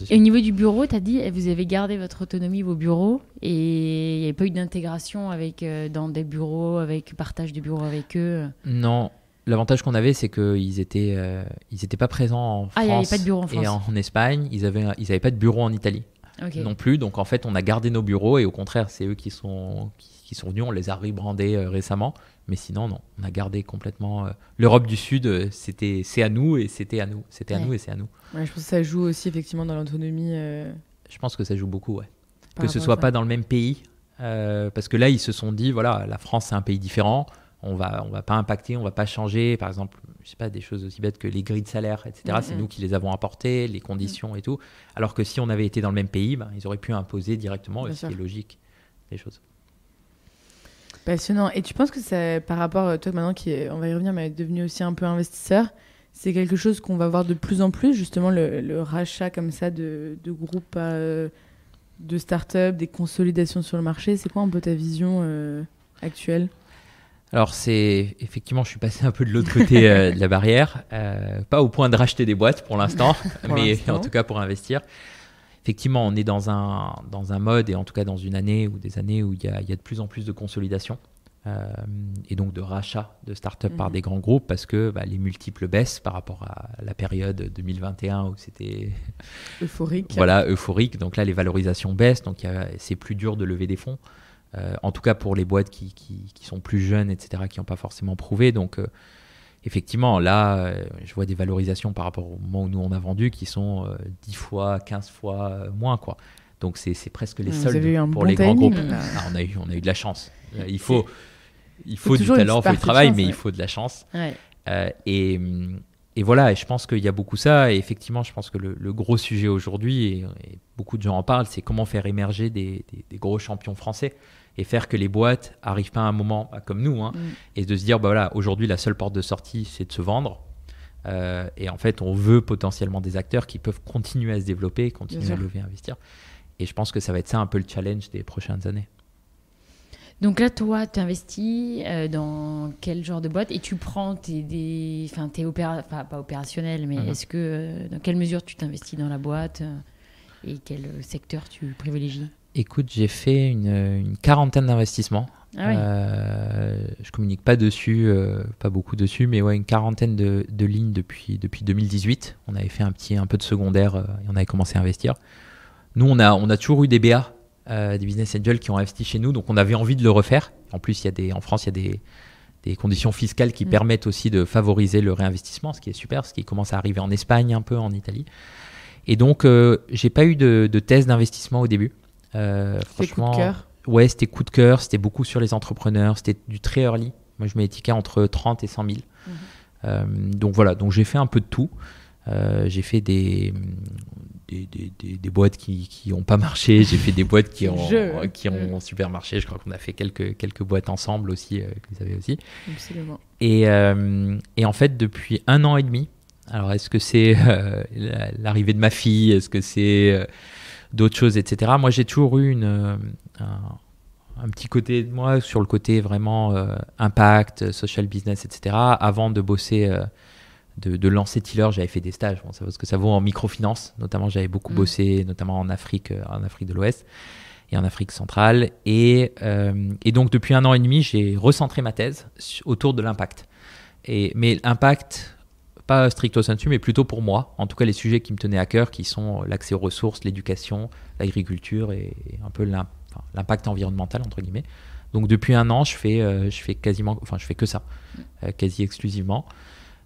et, au niveau du bureau, tu as dit, vous avez gardé votre autonomie, vos bureaux, et il n'y avait pas eu d'intégration avec, euh, dans des bureaux, avec partage du bureau avec eux Non. L'avantage qu'on avait, c'est qu'ils n'étaient euh, ils étaient pas présents en ah, France, bureau en et en, Espagne. Ils n'avaient ils pas de bureau en Italie non plus. Donc en fait, on a gardé nos bureaux et au contraire, c'est eux qui sont, qui, sont venus. On les a rebrandés euh, récemment. Mais sinon, non, on a gardé complètement euh, l'Europe du Sud. Euh, c'était, c'est à nous et c'était à nous, c'était à nous et c'est à nous. je pense que ça joue aussi effectivement dans l'autonomie. Euh, je pense que ça joue beaucoup, ouais. que ce soit pas dans le même pays, parce que là ils se sont dit voilà, la France c'est un pays différent. On va, on va pas impacter, on va pas changer. Par exemple, je sais pas des choses aussi bêtes que les grilles de salaire, etc. Mm, c'est mm. nous qui les avons apportées, les mm. conditions et tout. Alors que si on avait été dans le même pays, bah, ils auraient pu imposer directement. C'est logique les choses. Passionnant. Et tu penses que ça, par rapport, euh, toi maintenant qui, est, on va y revenir, mais devenu aussi un peu investisseur, c'est quelque chose qu'on va voir de plus en plus, justement, le, rachat comme ça de, groupes, euh, de start-up, des consolidations sur le marché. C'est quoi un peu ta vision euh, actuelle alors c'est effectivement, je suis passé un peu de l'autre côté de la barrière, pas au point de racheter des boîtes pour l'instant, mais en tout cas pour investir effectivement, on est dans un, dans un mode, et en tout cas dans une année ou des années où il y a, y a de plus en plus de consolidation. Euh, et donc de rachat de startups up par mhm. des grands groupes parce que bah, les multiples baissent par rapport à la période 2021 où c'était euphorique. voilà, euphorique. Donc là, les valorisations baissent, donc c'est plus dur de lever des fonds. Euh, en tout cas pour les boîtes qui, qui, sont plus jeunes, etc., qui n'ont pas forcément prouvé. Donc euh, effectivement, là, euh, je vois des valorisations par rapport au moment où nous on a vendu qui sont 10 euh, fois, 15 fois euh, moins, quoi. Donc c'est presque les seuls pour les grands groupes. Ah, on, a eu, de la chance. Il faut, il faut, du talent, il faut du travail, mais il faut de la chance. et, voilà, et je pense qu'il y a beaucoup ça. Et effectivement, je pense que le, gros sujet aujourd'hui, et, beaucoup de gens en parlent, c'est comment faire émerger des gros champions français et faire que les boîtes arrivent pas à un moment bah, comme nous hein, mm. et de se dire bah voilà aujourd'hui la seule porte de sortie c'est de se vendre euh, et en fait on veut potentiellement des acteurs qui peuvent continuer à se développer continuer à lever investir et je pense que ça va être ça un peu le challenge des prochaines années donc là, toi, tu investis euh, dans quel genre de boîte et tu prends tes, des, enfin, t'es pas opérationnel, mais mm-hmm. est-ce que, euh, dans quelle mesure tu t'investis dans la boîte et quel secteur tu privilégies Écoute, j'ai fait une, quarantaine d'investissements. Ah oui. Euh, je communique pas dessus, euh, pas beaucoup dessus, mais ouais, une quarantaine de, lignes depuis, depuis 2018. On avait fait un petit un peu de secondaire euh, et on avait commencé à investir. Nous, on a, on a toujours eu des BA, des business angels qui ont investi chez nous, donc on avait envie de le refaire. En plus, il y a des, en France, il y a des, conditions fiscales qui mm. permettent aussi de favoriser le réinvestissement, ce qui est super, ce qui commence à arriver en Espagne un peu, en Italie. Et donc, j'ai pas eu de, de thèse d'investissement au début franchement, euh, coup de cœur. ouais, c'était coup de cœur, c'était beaucoup sur les entrepreneurs, c'était du très early. Moi, je mets tickets entre 30 et 100 000. Mhm. Euh, donc voilà, donc j'ai fait un peu de tout. Euh, j'ai fait des, des, des, des, boîtes qui n'ont pas marché, j'ai fait des boîtes qui ont, qui ont super marché. Je crois qu'on a fait quelques, quelques boîtes ensemble aussi, vous avez aussi. Et, et, en fait, depuis un an et demi, alors est-ce que c'est l'arrivée de ma fille Est-ce que c'est d'autres choses, etc. Moi, j'ai toujours eu une, euh, un, petit côté de moi sur le côté vraiment euh, impact, social business, etc. Avant de bosser, euh, de, lancer Tiller, j'avais fait des stages. ça ce que ça vaut en microfinance, notamment. J'avais beaucoup mm. bossé, notamment en Afrique, en Afrique de l'Ouest et en Afrique centrale. Et, et, donc, depuis un an et demi, j'ai recentré ma thèse autour de l'impact. Et, mais l'impact pas stricto sensu, mais plutôt pour moi. En tout cas, les sujets qui me tenaient à cœur, qui sont l'accès aux ressources, l'éducation, l'agriculture et un peu l'impact environnemental, entre guillemets. Donc depuis un an, je fais, euh, je fais quasiment, enfin je fais que ça, euh, quasi exclusivement.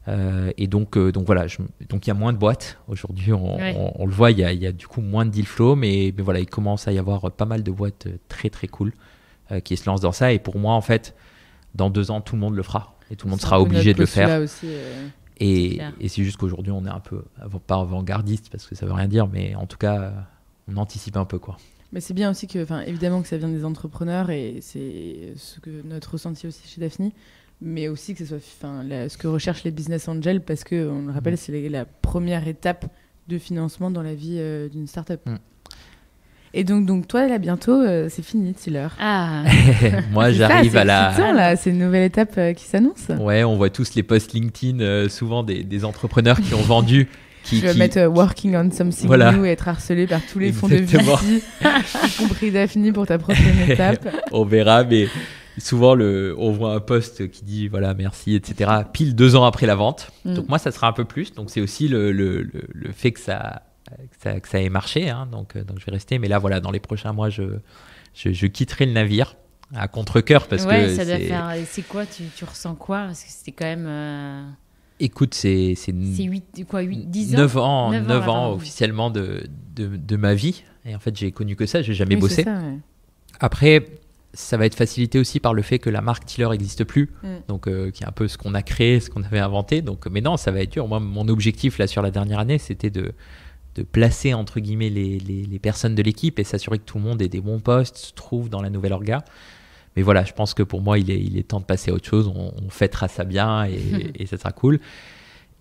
Euh, et donc, donc voilà, donc il y a moins de boîtes aujourd'hui. On, le voit, il y, a, du coup moins de deal flow, mais, voilà, il commence à y avoir pas mal de boîtes très très cool qui se lancent dans ça. Et pour moi, en fait, dans deux ans, tout le monde le fera et tout le monde sera obligé de le faire. Aussi, et, c'est juste qu'aujourd'hui, on est un peu, pas avant-gardiste, parce que ça veut rien dire, mais en tout cas, on anticipe un peu, quoi. Mais c'est bien aussi que, évidemment que ça vient des entrepreneurs et c'est ce que notre ressenti aussi chez Daphne, mais aussi que ce soit, ce que recherchent les business angels parce qu'on le rappelle, mm. c'est la, première étape de financement dans la vie euh, d'une startup. up mm. Et donc, donc toi, là, bientôt, euh, c'est fini, Tiller. Ah. Moi, j'arrive à la. là, c'est une nouvelle étape euh, qui s'annonce. Ouais, on voit tous les posts LinkedIn, euh, souvent des, des, entrepreneurs qui ont vendu. Qui, Je vais mettre working on something new et être harcelé par tous les fonds de VC, y compris Daphne pour ta prochaine étape. on verra, mais souvent le, on voit un poste qui dit voilà merci etc pile deux ans après la vente mm. donc moi ça sera un peu plus donc c'est aussi le, le, le, fait que ça que ça, ait marché, hein, donc, euh, donc je vais rester. Mais là, voilà, dans les prochains mois, je, je, quitterai le navire à contre-coeur parce ouais, que ça doit faire. C'est quoi tu, ressens quoi Parce que c'était quand même. Euh, Écoute, c'est. C'est 8, quoi, 8, 10 ans 9 ans, ans, officiellement de, de, ma vie. Et en fait, j'ai connu que ça, j'ai jamais bossé. Après, ça va être facilité aussi par le fait que la marque Tiller n'existe plus, mm. donc euh, qui est un peu ce qu'on a créé, ce qu'on avait inventé. Donc, mais non, ça va être dur. Moi, mon objectif là sur la dernière année, c'était de de placer entre guillemets les, personnes de l'équipe et s'assurer que tout le monde ait des bons postes, se trouve dans la nouvelle orga. Mais voilà, je pense que pour moi, il est, il est temps de passer à autre chose. On, fêtera ça bien et, ça sera cool.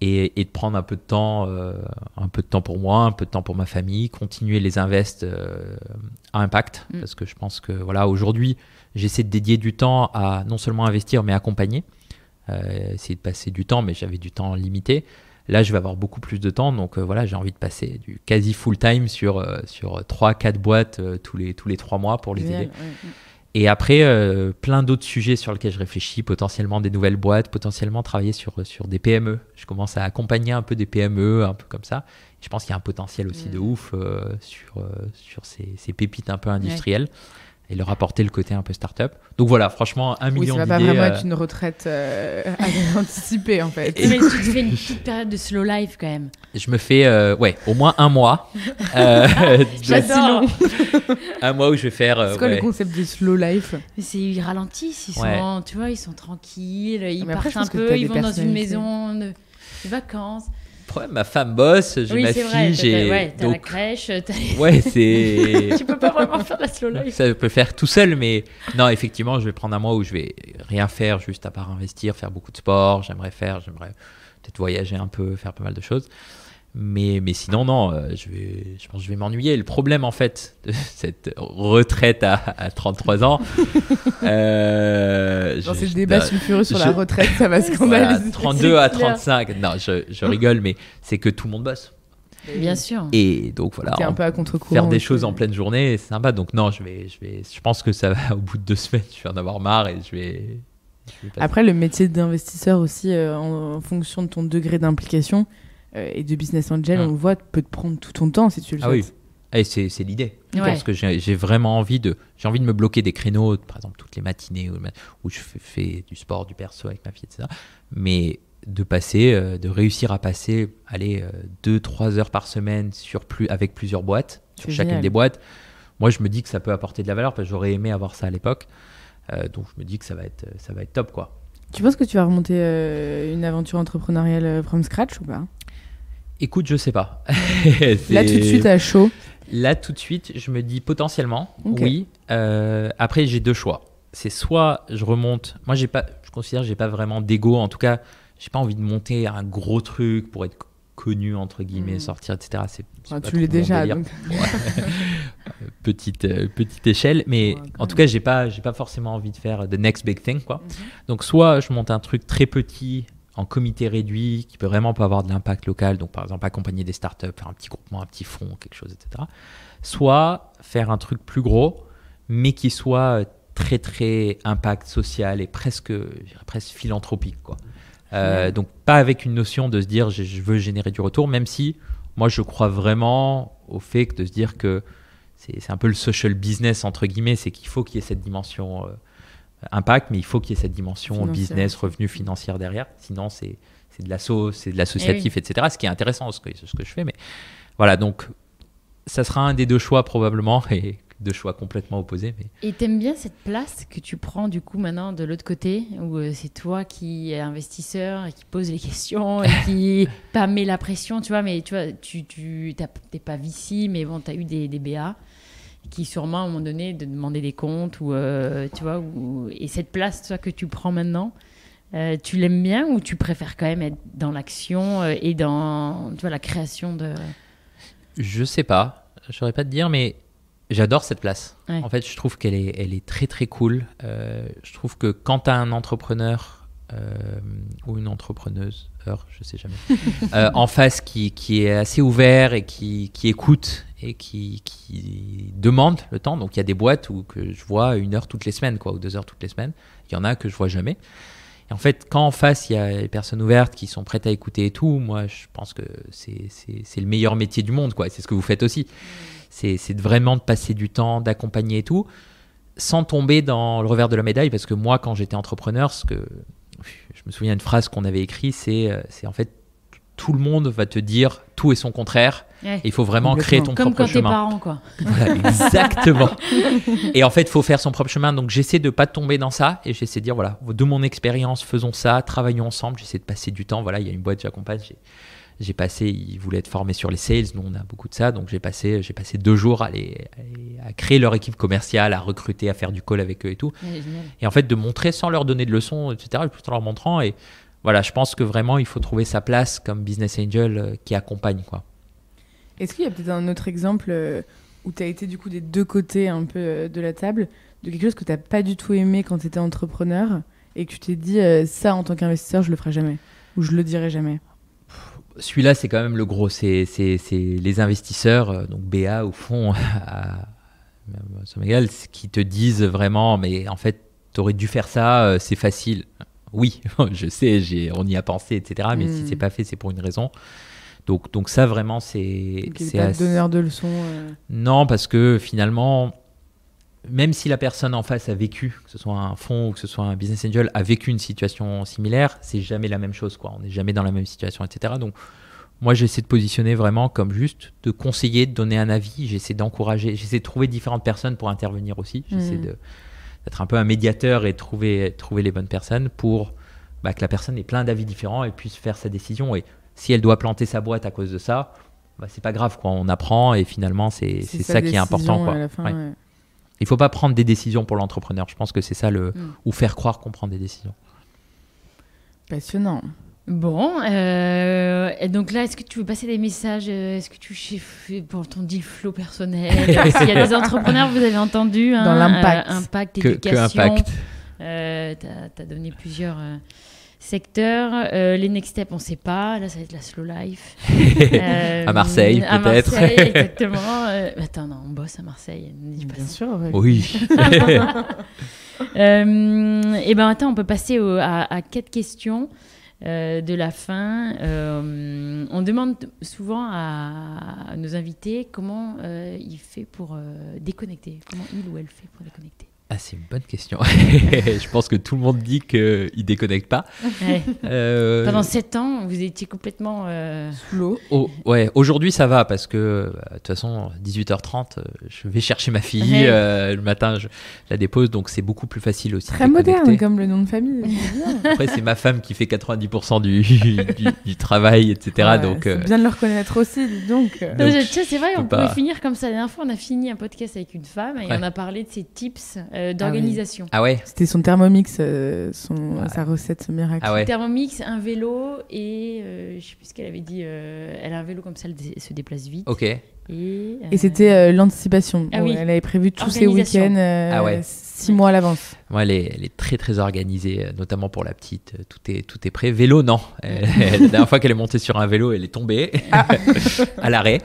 Et, de prendre un peu de temps, euh, un peu de temps pour moi, un peu de temps pour ma famille, continuer les invests euh, à impact, mm. parce que je pense que voilà, aujourd'hui, j'essaie de dédier du temps à non seulement investir, mais accompagner. Euh, essayer de passer du temps, mais j'avais du temps limité. Là, je vais avoir beaucoup plus de temps. Donc euh, voilà, j'ai envie de passer du quasi full-time sur, euh, sur trois, quatre boîtes euh, tous, les, tous les 3 mois pour les aider. Et après, plein d'autres sujets sur lesquels je réfléchis, potentiellement des nouvelles boîtes, potentiellement travailler sur, sur des PME. Je commence à accompagner un peu des PME, un peu comme ça. Je pense qu'il y a un potentiel aussi de ouf sur, sur ces, ces, pépites un peu industrielles et leur apporter le côté un peu start-up. Donc voilà, franchement, un million d'idées. Ça va pas vraiment euh, être une retraite euh, anticipée en fait. Mais tu te fais une petite période de slow life quand même. Je me fais, euh, ouais, au moins un mois. Euh, J'adore. un mois où je vais faire. c'est quoi le concept de slow life C'est ils ralentissent, ils sont, tu vois, ils sont tranquilles, ils ah, partent un peu, ils vont dans une maison de vacances problème, ma femme bosse, j'ai ma fille, j'ai. Ouais, la crèche, t'as... c'est. tu peux pas vraiment faire la slow Ça, peut faire tout seul, mais non, effectivement, je vais prendre un mois où je vais rien faire, juste à part investir, faire beaucoup de sport. J'aimerais faire, j'aimerais peut-être voyager un peu, faire pas mal de choses. Mais, mais sinon, non, euh, je, vais, je pense que je vais m'ennuyer. Le problème, en fait, de cette retraite à, à 33 ans. euh, c'est ces débats sulfureux sur la retraite, ça va scandaliser. 32 à 35. Non, je, je rigole, mais c'est que tout le monde bosse. Bien sûr. Et donc voilà. Un peu à contre Faire des choses en pleine journée, c'est sympa. Donc non, je vais, je vais, je pense que ça va. Au bout de deux semaines, je vais en avoir marre et je vais. Après, le métier d'investisseur aussi, euh, en, fonction de ton degré d'implication, euh, et de business angel, on le voit, peut te prendre tout ton temps si tu le ah Oui. Eh, c'est l'idée. Parce que j'ai vraiment envie de, j'ai envie de me bloquer des créneaux, par exemple toutes les matinées où, où je fais, du sport, du perso avec ma fille, etc. Mais de passer, euh, de réussir à passer, aller 2-3 euh, heures par semaine sur plus, avec plusieurs boîtes, sur chacune des boîtes. Moi, je me dis que ça peut apporter de la valeur parce que j'aurais aimé avoir ça à l'époque. donc, je me dis que ça va être, ça va être top, quoi. Tu penses que tu vas remonter une aventure entrepreneuriale from scratch ou pas Écoute, je sais pas. Là, tout de suite, à chaud. Là, tout de suite, je me dis potentiellement, oui. Euh, après, j'ai deux choix. C'est soit je remonte. Moi, j'ai pas. Je considère que j'ai pas vraiment d'ego. En tout cas, j'ai pas envie de monter un gros truc pour être connu entre guillemets, mm. sortir, etc. C'est, tu l'es déjà. petite euh, petite échelle, mais en tout cas, j'ai pas j'ai pas forcément envie de faire the next big thing quoi. Mm-hmm. Donc soit je monte un truc très petit en comité réduit, qui peut vraiment pas avoir de l'impact local, donc par exemple accompagner des startups, faire un petit groupement, un petit fonds, quelque chose, etc. Soit faire un truc plus gros, mais qui soit euh, très très impact social et presque, presque philanthropique. Quoi. Euh, donc pas avec une notion de se dire je, veux générer du retour, même si moi je crois vraiment au fait de se dire que c'est un peu le social business entre guillemets, c'est qu'il faut qu'il y ait cette dimension. Euh, impact, mais il faut qu'il y ait cette dimension business, revenu financiers derrière. Sinon, c'est de sauce, c'est de l'associatif, eh etc. Ce qui est intéressant, ce que, ce que je fais. Mais voilà, donc ça sera un des deux choix probablement. Et deux choix complètement opposés. Mais... Et t'aimes bien cette place que tu prends du coup maintenant de l'autre côté, où euh, c'est toi qui es investisseur et qui pose les questions et qui pas met la pression, tu vois, mais tu vois, pas vicie mais bon, tu as eu des, des BA qui sûrement à un moment donné de demander des comptes ou euh, tu vois ou, et cette place toi que tu prends maintenant euh, tu l'aimes bien ou tu préfères quand même être dans l'action euh, et dans tu la création de je sais pas je saurais pas te dire mais j'adore cette place en fait je trouve qu'elle est elle est très très cool je trouve que quand tu un entrepreneur euh, ou une entrepreneuse, heure, je sais jamais, euh, en face qui, qui, est assez ouvert et qui, qui écoute et qui, qui, demande le temps. Donc il y a des boîtes où que je vois une heure toutes les semaines, quoi, ou deux heures toutes les semaines. Il y en a que je vois jamais. Et en fait, quand en face, il y a des personnes ouvertes qui sont prêtes à écouter et tout, moi, je pense que c'est le meilleur métier du monde, quoi. C'est ce que vous faites aussi. C'est vraiment de passer du temps, d'accompagner et tout, sans tomber dans le revers de la médaille, parce que moi, quand j'étais entrepreneur, ce que je me souviens d'une phrase qu'on avait écrite, euh, c'est en fait tout le monde va te dire tout est son contraire. il faut vraiment créer ton propre chemin. Comme t'es parents, quoi. exactement. et en fait, il faut faire son propre chemin. Donc, j'essaie de ne pas tomber dans ça. Et j'essaie de dire, voilà, de mon expérience, faisons ça, travaillons ensemble. J'essaie de passer du temps. Voilà, il y a une boîte, j'accompagne. J'ai passé, ils voulaient être formés sur les sales, nous on a beaucoup de ça, donc j'ai passé, j'ai passé deux jours à, à, créer leur équipe commerciale, à recruter, à faire du call avec eux et tout. et en fait, de montrer sans leur donner de leçons, etc., tout en leur montrant. Et voilà, je pense que vraiment, il faut trouver sa place comme business angel euh, qui accompagne. quoi. Est-ce qu'il y a peut-être un autre exemple euh, où tu as été du coup des deux côtés un peu euh, de la table, de quelque chose que tu n'as pas du tout aimé quand tu étais entrepreneur et que tu t'es dit ça en tant qu'investisseur, je le ferai jamais ou je le dirai jamais celui-là, c'est quand même le gros. C'est les investisseurs, euh, donc BA au fond, euh, qui te disent vraiment, mais en fait, tu aurais dû faire ça, euh, c'est facile. Oui, je sais, on y a pensé, etc. Mais si si hmm. c'est pas fait, c'est pour une raison. Donc, donc ça, vraiment, c'est. c'est pas assez... de leçons. Non, parce que finalement, même si la personne en face a vécu, que ce soit un fonds ou que ce soit un business angel, a vécu une situation similaire, c'est jamais la même chose, quoi. On n'est jamais dans la même situation, etc. Donc, moi, j'essaie de positionner vraiment comme juste de conseiller, de donner un avis. J'essaie d'encourager, j'essaie de trouver différentes personnes pour intervenir aussi. J'essaie mmh. d'être un peu un médiateur et trouver, trouver les bonnes personnes pour bah, que la personne ait plein d'avis différents et puisse faire sa décision. Et si elle doit planter sa boîte à cause de ça, bah, c'est pas grave, On apprend et finalement, c'est ça qui est important, quoi. À la fin, il ne faut pas prendre des décisions pour l'entrepreneur. Je pense que c'est ça le. Hmm. ou faire croire qu'on prend des décisions. Passionnant. Bon, euh, donc là, est-ce que tu veux passer des messages euh, Est-ce que tu pour ton deal flow personnel S'il y a des entrepreneurs, vous avez entendu. Hein, Dans euh, l'impact. impact, éducation. Que, impact. tu as, donné plusieurs secteur. Euh, les next steps, on ne sait pas. Là, ça va être la slow life. à euh, Marseille, peut-être. À Marseille, exactement. Euh, attends, non, on bosse à Marseille. Bien sûr. Oui. et ben attends, on peut passer à, à, quatre questions. de la fin, on demande souvent à nos invités comment il fait pour déconnecter, comment il ou elle fait pour déconnecter ah, c'est une bonne question. je pense que tout le monde dit qu'il ne déconnecte pas. Euh, Pendant 7 ans, vous étiez complètement euh, sous l'eau. Oh, ouais, aujourd'hui ça va parce que euh, de toute façon, 18h30, je vais chercher ma fille. le matin, je la dépose, donc c'est beaucoup plus facile aussi. Très moderne comme le nom de famille. Après, c'est ma femme qui fait 90% du, travail, etc. Ouais, donc, bien de le reconnaître aussi, donc. c'est vrai, on peut finir comme ça. La dernière fois, on a fini un podcast avec une femme et on a parlé de ses tips euh, ah d'organisation. Ah, ouais C'était son Thermomix, euh, son, ah sa recette miracle. Ah ouais. Thermomix, un vélo et euh, je ne sais plus ce qu'elle avait dit. elle a un vélo comme ça, elle se déplace vite. Ok. Et, et c'était l'anticipation. Ah, oui. Elle avait prévu tous ses week-ends. ah ouais six mois à l'avance. elle, est, très très organisée, euh, notamment pour la petite. Euh, tout est, tout est prêt. Vélo, non. la dernière fois qu'elle est montée sur un vélo, elle est tombée ah. à l'arrêt.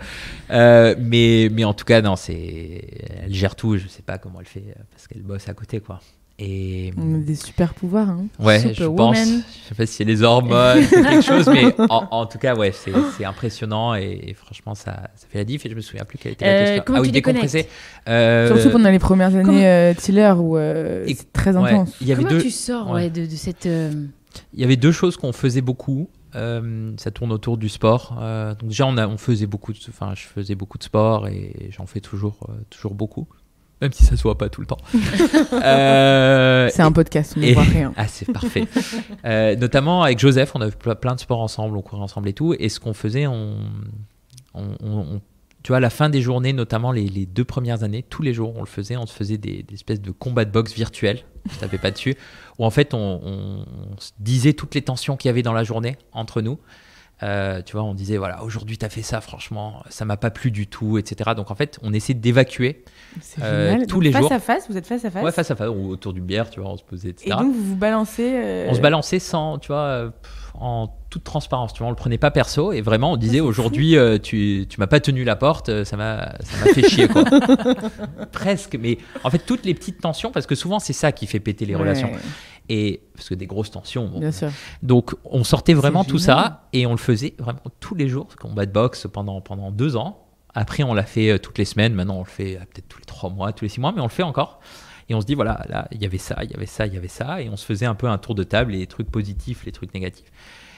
Euh, mais, mais en tout cas, non, c'est, elle gère tout. Je ne sais pas comment elle fait parce qu'elle bosse à côté. quoi. On a des super pouvoirs. Hein. Ouais, je pense. Je sais pas si c'est les hormones, quelque chose, mais en, tout cas, ouais, c'est impressionnant et, franchement, ça, ça, fait la diff. Et je me souviens plus quelle était la euh, question. ah oui, euh, Surtout pendant les premières années euh, Tiller où c'est très intense. comment tu sors de, cette. Il y avait deux choses qu'on faisait beaucoup. ça tourne autour du sport. donc déjà, on, on faisait beaucoup, de, enfin, je faisais beaucoup de sport et j'en fais toujours, toujours beaucoup même si ça se voit pas tout le temps. Euh, c'est un podcast, on ne voit rien. Ah, c'est parfait. Euh, notamment avec Joseph, on avait plein de sports ensemble, on courait ensemble et tout. Et ce qu'on faisait, on, on, tu vois, à la fin des journées, notamment les, deux premières années, tous les jours, on le faisait, on se faisait des, espèces de combats de boxe virtuels, je ne tapais pas dessus, où en fait, on, on se disait toutes les tensions qu'il y avait dans la journée entre nous. Euh, tu vois, on disait, voilà, aujourd'hui, tu as fait ça, franchement, ça m'a pas plu du tout, etc. Donc, en fait, on essaie d'évacuer euh, tous les jours. Face à face, vous êtes face à face Ouais, face à face, autour du bière, tu vois, on se posait, etc. Et donc, vous vous balancez euh, On se balançait sans, tu vois, en toute transparence, tu vois, on le prenait pas perso, et vraiment, on bah, disait, aujourd'hui, tu, tu m'as pas tenu la porte, ça m'a fait chier, quoi. Presque, mais en fait, toutes les petites tensions, parce que souvent, c'est ça qui fait péter les relations. Et parce que des grosses tensions. Donc on sortait vraiment tout ça et on le faisait vraiment tous les jours. bat de boxe pendant, pendant deux ans. Après, on l'a fait euh, toutes les semaines. Maintenant, on le fait euh, peut-être tous les trois mois, tous les six mois, mais on le fait encore. Et on se dit, voilà, là, il y avait ça, il y avait ça, il y avait ça. Et on se faisait un peu un tour de table, les trucs positifs, les trucs négatifs.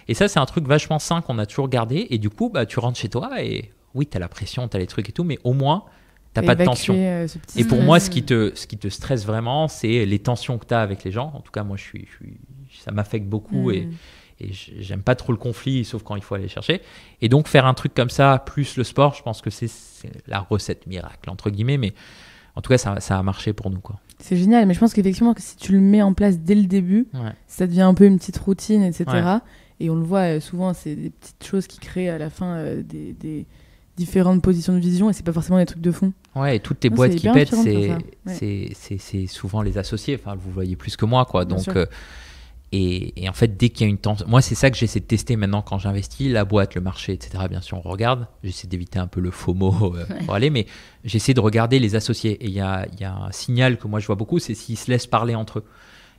Et ça, c'est un truc vachement sain qu'on a toujours gardé. Et du coup, bah, tu rentres chez toi et oui, tu as la pression, tu as les trucs et tout, mais au moins, T'as pas de tension. Euh, et pour moi, ce qui te, ce qui te stresse vraiment, c'est les tensions que tu as avec les gens. En tout cas, moi, je suis, je suis ça m'affecte beaucoup et, mm. et j'aime pas trop le conflit, sauf quand il faut aller chercher. Et donc, faire un truc comme ça, plus le sport, je pense que c'est la recette miracle, entre guillemets. Mais en tout cas, ça, ça a marché pour nous. quoi. C'est génial, mais je pense qu'effectivement, si tu le mets en place dès le début, ça devient un peu une petite routine, etc. Et on le voit euh, souvent, c'est des petites choses qui créent à la fin euh, des différentes positions de vision et c'est pas forcément des trucs de fond. Ouais, et toutes tes ah, boîtes qui pètent, c'est souvent les associés. Enfin, vous voyez plus que moi, quoi. Donc, euh, et, et, en fait, dès qu'il y a une tension, moi, c'est ça que j'essaie de tester maintenant quand j'investis, la boîte, le marché, etc. Bien sûr, on regarde. J'essaie d'éviter un peu le faux euh, mot pour aller, mais j'essaie de regarder les associés. Et il y a, y a un signal que moi je vois beaucoup, c'est s'ils se laissent parler entre eux.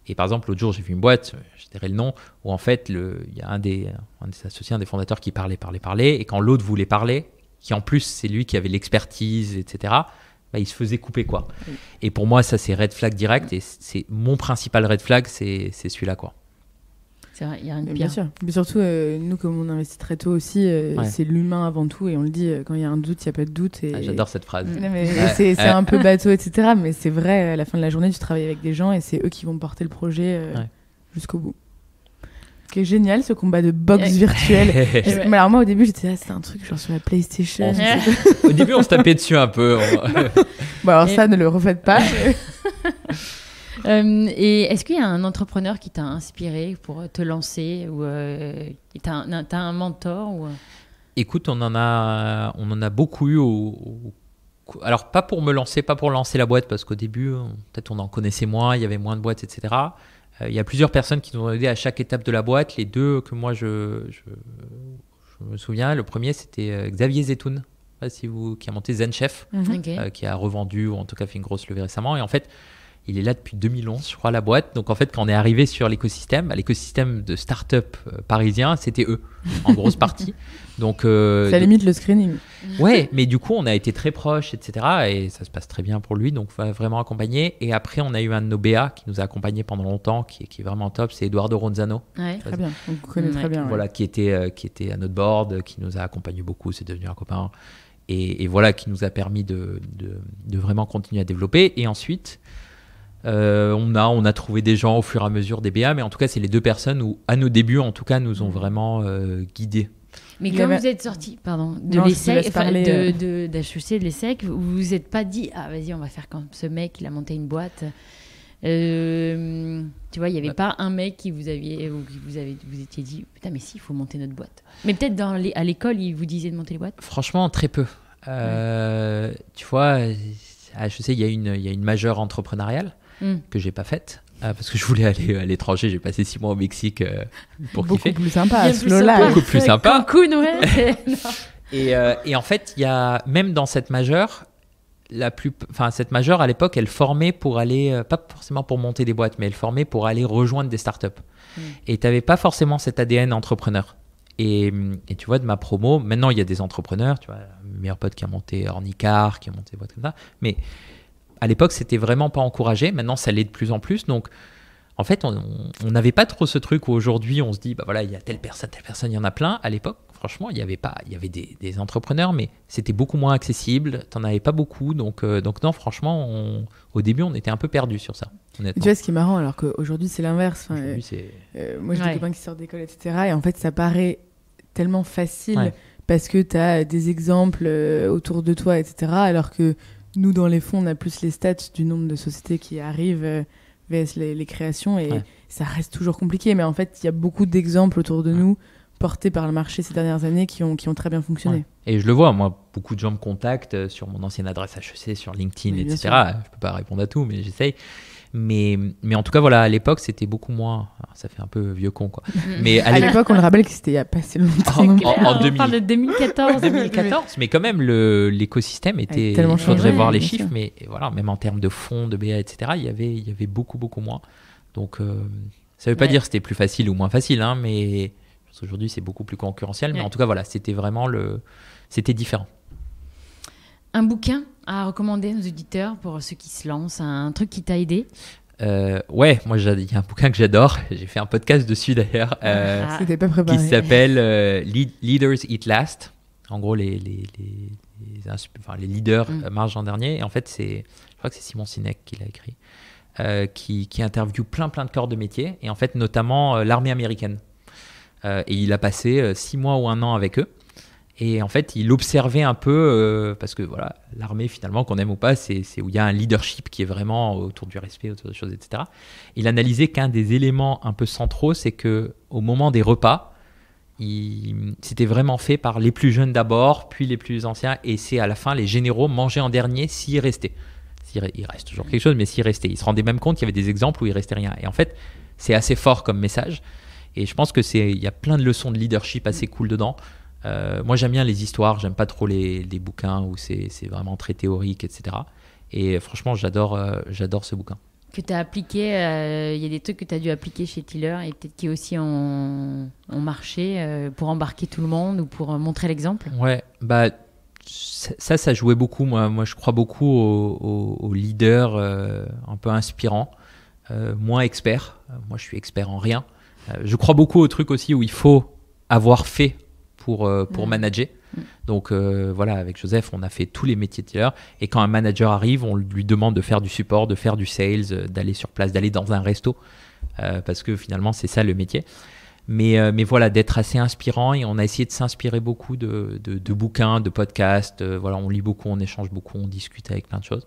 Et par exemple, l'autre jour, j'ai vu une boîte, euh, je dirais le nom, où en fait, il y a un des, un des associés, un des fondateurs qui parlait, parlait, parlait, et quand l'autre voulait parler, qui en plus c'est lui qui avait l'expertise, etc., bah, il se faisait couper quoi. Et pour moi, ça c'est red flag direct et c'est mon principal red flag, c'est celui-là quoi. C'est il y a Bien sûr. Mais surtout, euh, nous, comme on investit très tôt aussi, euh, c'est l'humain avant tout. Et on le dit, euh, quand il y a un doute, il n'y a pas de doute. Et... Ah, j'adore cette phrase. C'est un peu bateau, etc. Mais c'est vrai, à la fin de la journée, tu travailles avec des gens et c'est eux qui vont porter le projet jusqu'au bout génial, ce combat de boxe virtuel alors moi au début j'étais là, ah, un truc genre sur la PlayStation. au début on se tapait dessus un peu. bon alors ça ne le refaites pas. Euh, et est-ce qu'il y a un entrepreneur qui t'a inspiré pour te lancer ou euh, t'as un, mentor ou... Euh? Écoute, on en a, on en a beaucoup eu. alors pas pour me lancer, pas pour lancer la boîte parce qu'au début, peut-être on en connaissait moins, il y avait moins de boîtes, etc. Euh, il y a plusieurs personnes qui nous ont aidé à chaque étape de la boîte. Les deux que moi je, je, me souviens, le premier c'était euh, Xavier Zetoun, si vous, qui a monté ZenChef, Chef, mhm. euh, qui a revendu ou en tout cas fait une grosse levée récemment. Et en fait, il est là depuis 2011, je crois, la boîte. Donc en fait, quand on est arrivé sur l'écosystème, bah, l'écosystème de start-up euh, parisien, c'était eux, en grosse partie. Donc, ça euh, limite le screening. Ouais, mais du coup, on a été très proches, etc. Et ça se passe très bien pour lui, donc va vraiment accompagner. Et après, on a eu un de nos BA qui nous a accompagnés pendant longtemps, qui, est vraiment top, c'est Eduardo Ronzano. Ouais, très bien, on connaît très bien. Voilà, qui, était, euh, qui était à notre board, qui nous a accompagnés beaucoup, c'est devenu un copain. Et, voilà, qui nous a permis de vraiment continuer à développer. Et ensuite, euh, on, a, on a trouvé des gens au fur et à mesure des BA, mais en tout cas, c'est les deux personnes où, à nos débuts, en tout cas, nous ont mm. vraiment euh, guidés. Mais quand vous êtes sorti pardon, de l'ESSEC, de, euh. de, l'ESSEC, vous vous êtes pas dit, ah vas-y, on va faire comme ce mec, il a monté une boîte. tu vois, il n'y avait bah. pas un mec qui vous aviez, vous avez, vous étiez dit, putain, mais si, il faut monter notre boîte. Mais peut-être dans à l'école, il vous disait de monter les boîtes. Franchement, très peu. Tu vois, à HEC, il y il y a une majeure entrepreneuriale. Hmm. que j'ai pas faite. Ah, parce que je voulais aller euh, à l'étranger, j'ai passé six mois au Mexique euh, pour beaucoup kiffer. Plus sympa, plus sympa, beaucoup plus sympa, et, euh, et, en fait, il y a même dans cette majeure, la plus, enfin cette majeure à l'époque, elle formait pour aller, pas forcément pour monter des boîtes, mais elle formait pour aller rejoindre des startups. Hmm. Et tu n'avais pas forcément cet ADN entrepreneur. Et, mm, et, tu vois, de ma promo, maintenant il y a des entrepreneurs, tu vois, le meilleur pote qui a monté Ornicar, qui a monté des boîtes comme ça, mais à l'époque, c'était vraiment pas encouragé. Maintenant, ça l'est de plus en plus. Donc, en fait, on n'avait pas trop ce truc où aujourd'hui, on se dit, bah voilà, il y a telle personne, telle personne, il y en a plein. À l'époque, franchement, il y avait pas, il y avait des, entrepreneurs, mais c'était beaucoup moins accessible. T'en avais pas beaucoup, donc euh, donc non, franchement, au début, on était un peu perdu sur ça. Tu vois, ce qui est marrant, alors qu'aujourd'hui, c'est l'inverse. Euh, euh, moi, j'ai des copains qui sortent d'école, etc. Et en fait, ça paraît tellement facile. parce que tu as des exemples autour de toi, etc. Alors que nous, dans les fonds, on a plus les stats du nombre de sociétés qui arrivent euh, vers les, créations et ça reste toujours compliqué. Mais en fait, il y a beaucoup d'exemples autour de nous portés par le marché ces dernières années qui ont, qui ont très bien fonctionné. Et je le vois, moi, beaucoup de gens me contactent euh, sur mon ancienne adresse HEC, sur LinkedIn, etc. Je ne peux pas répondre à tout, mais j'essaye. Mais, mais en tout cas, voilà, à l'époque, c'était beaucoup moins. Ah, ça fait un peu vieux con, quoi. Mhm. Mais à l'époque, on le rappelle que c'était il y a pas si longtemps. En, On parle de 2014. 2014, mais quand même, l'écosystème était. Il faudrait voir les chiffres, mais voilà, même en termes de fonds, de BA, etc., il y avait, il y avait beaucoup, beaucoup moins. Donc, euh, ça ne veut pas dire que c'était plus facile ou moins facile, hein, mais aujourd'hui, c'est beaucoup plus concurrentiel. Mais en tout cas, voilà, c'était vraiment le. C'était différent. Un bouquin à recommander à nos auditeurs pour ceux qui se lancent Un truc qui t'a aidé euh, ouais, moi il y a un bouquin que j'adore, j'ai fait un podcast dessus d'ailleurs, ah, ah. Euh, qui s'appelle euh, Leaders Eat Last. En gros, les, les, les, enfin, les leaders mm. marchent en dernier. Et en fait, c'est, je crois que c'est Simon Sinek qui l'a écrit, qui, qui interviewe plein plein de corps de métier, et en fait notamment l'armée américaine. et il a passé six mois ou un an avec eux. Et en fait, il observait un peu, euh, parce que voilà, l'armée finalement, qu'on aime ou pas, c'est où il y a un leadership qui est vraiment autour du respect, autour des choses, etc. Il analysait qu'un des éléments un peu centraux, c'est que au moment des repas, c'était vraiment fait par les plus jeunes d'abord, puis les plus anciens, et c'est à la fin les généraux mangeaient en dernier s'ils restaient. Il reste toujours quelque chose, mais s'ils restaient. Ils se rendaient même compte qu'il y avait des exemples où il restait rien. Et en fait, c'est assez fort comme message. Et je pense que c'est, il y a plein de leçons de leadership assez cool dedans. Euh, moi, j'aime bien les histoires, j'aime pas trop les, bouquins où c'est vraiment très théorique, etc. Et franchement, j'adore euh, j'adore ce bouquin. Que tu as appliqué, il euh, y a des trucs que tu as dû appliquer chez Tiller et peut-être qui aussi ont, marché pour embarquer tout le monde ou pour montrer l'exemple Ouais, bah, ça, ça jouait beaucoup. Moi, moi je crois beaucoup aux, aux leaders un peu inspirants, moins experts. Moi, je suis expert en rien. je crois beaucoup aux trucs aussi où il faut avoir fait pour, euh, pour mm. manager. Mm. Donc euh, voilà, avec Joseph, on a fait tous les métiers de Et quand un manager arrive, on lui demande de faire du support, de faire du sales, euh, d'aller sur place, d'aller dans un resto. parce que finalement, c'est ça le métier. Mais, mais voilà, d'être assez inspirant. Et on a essayé de s'inspirer beaucoup de, de, bouquins, de podcasts. voilà, on lit beaucoup, on échange beaucoup, on discute avec plein de choses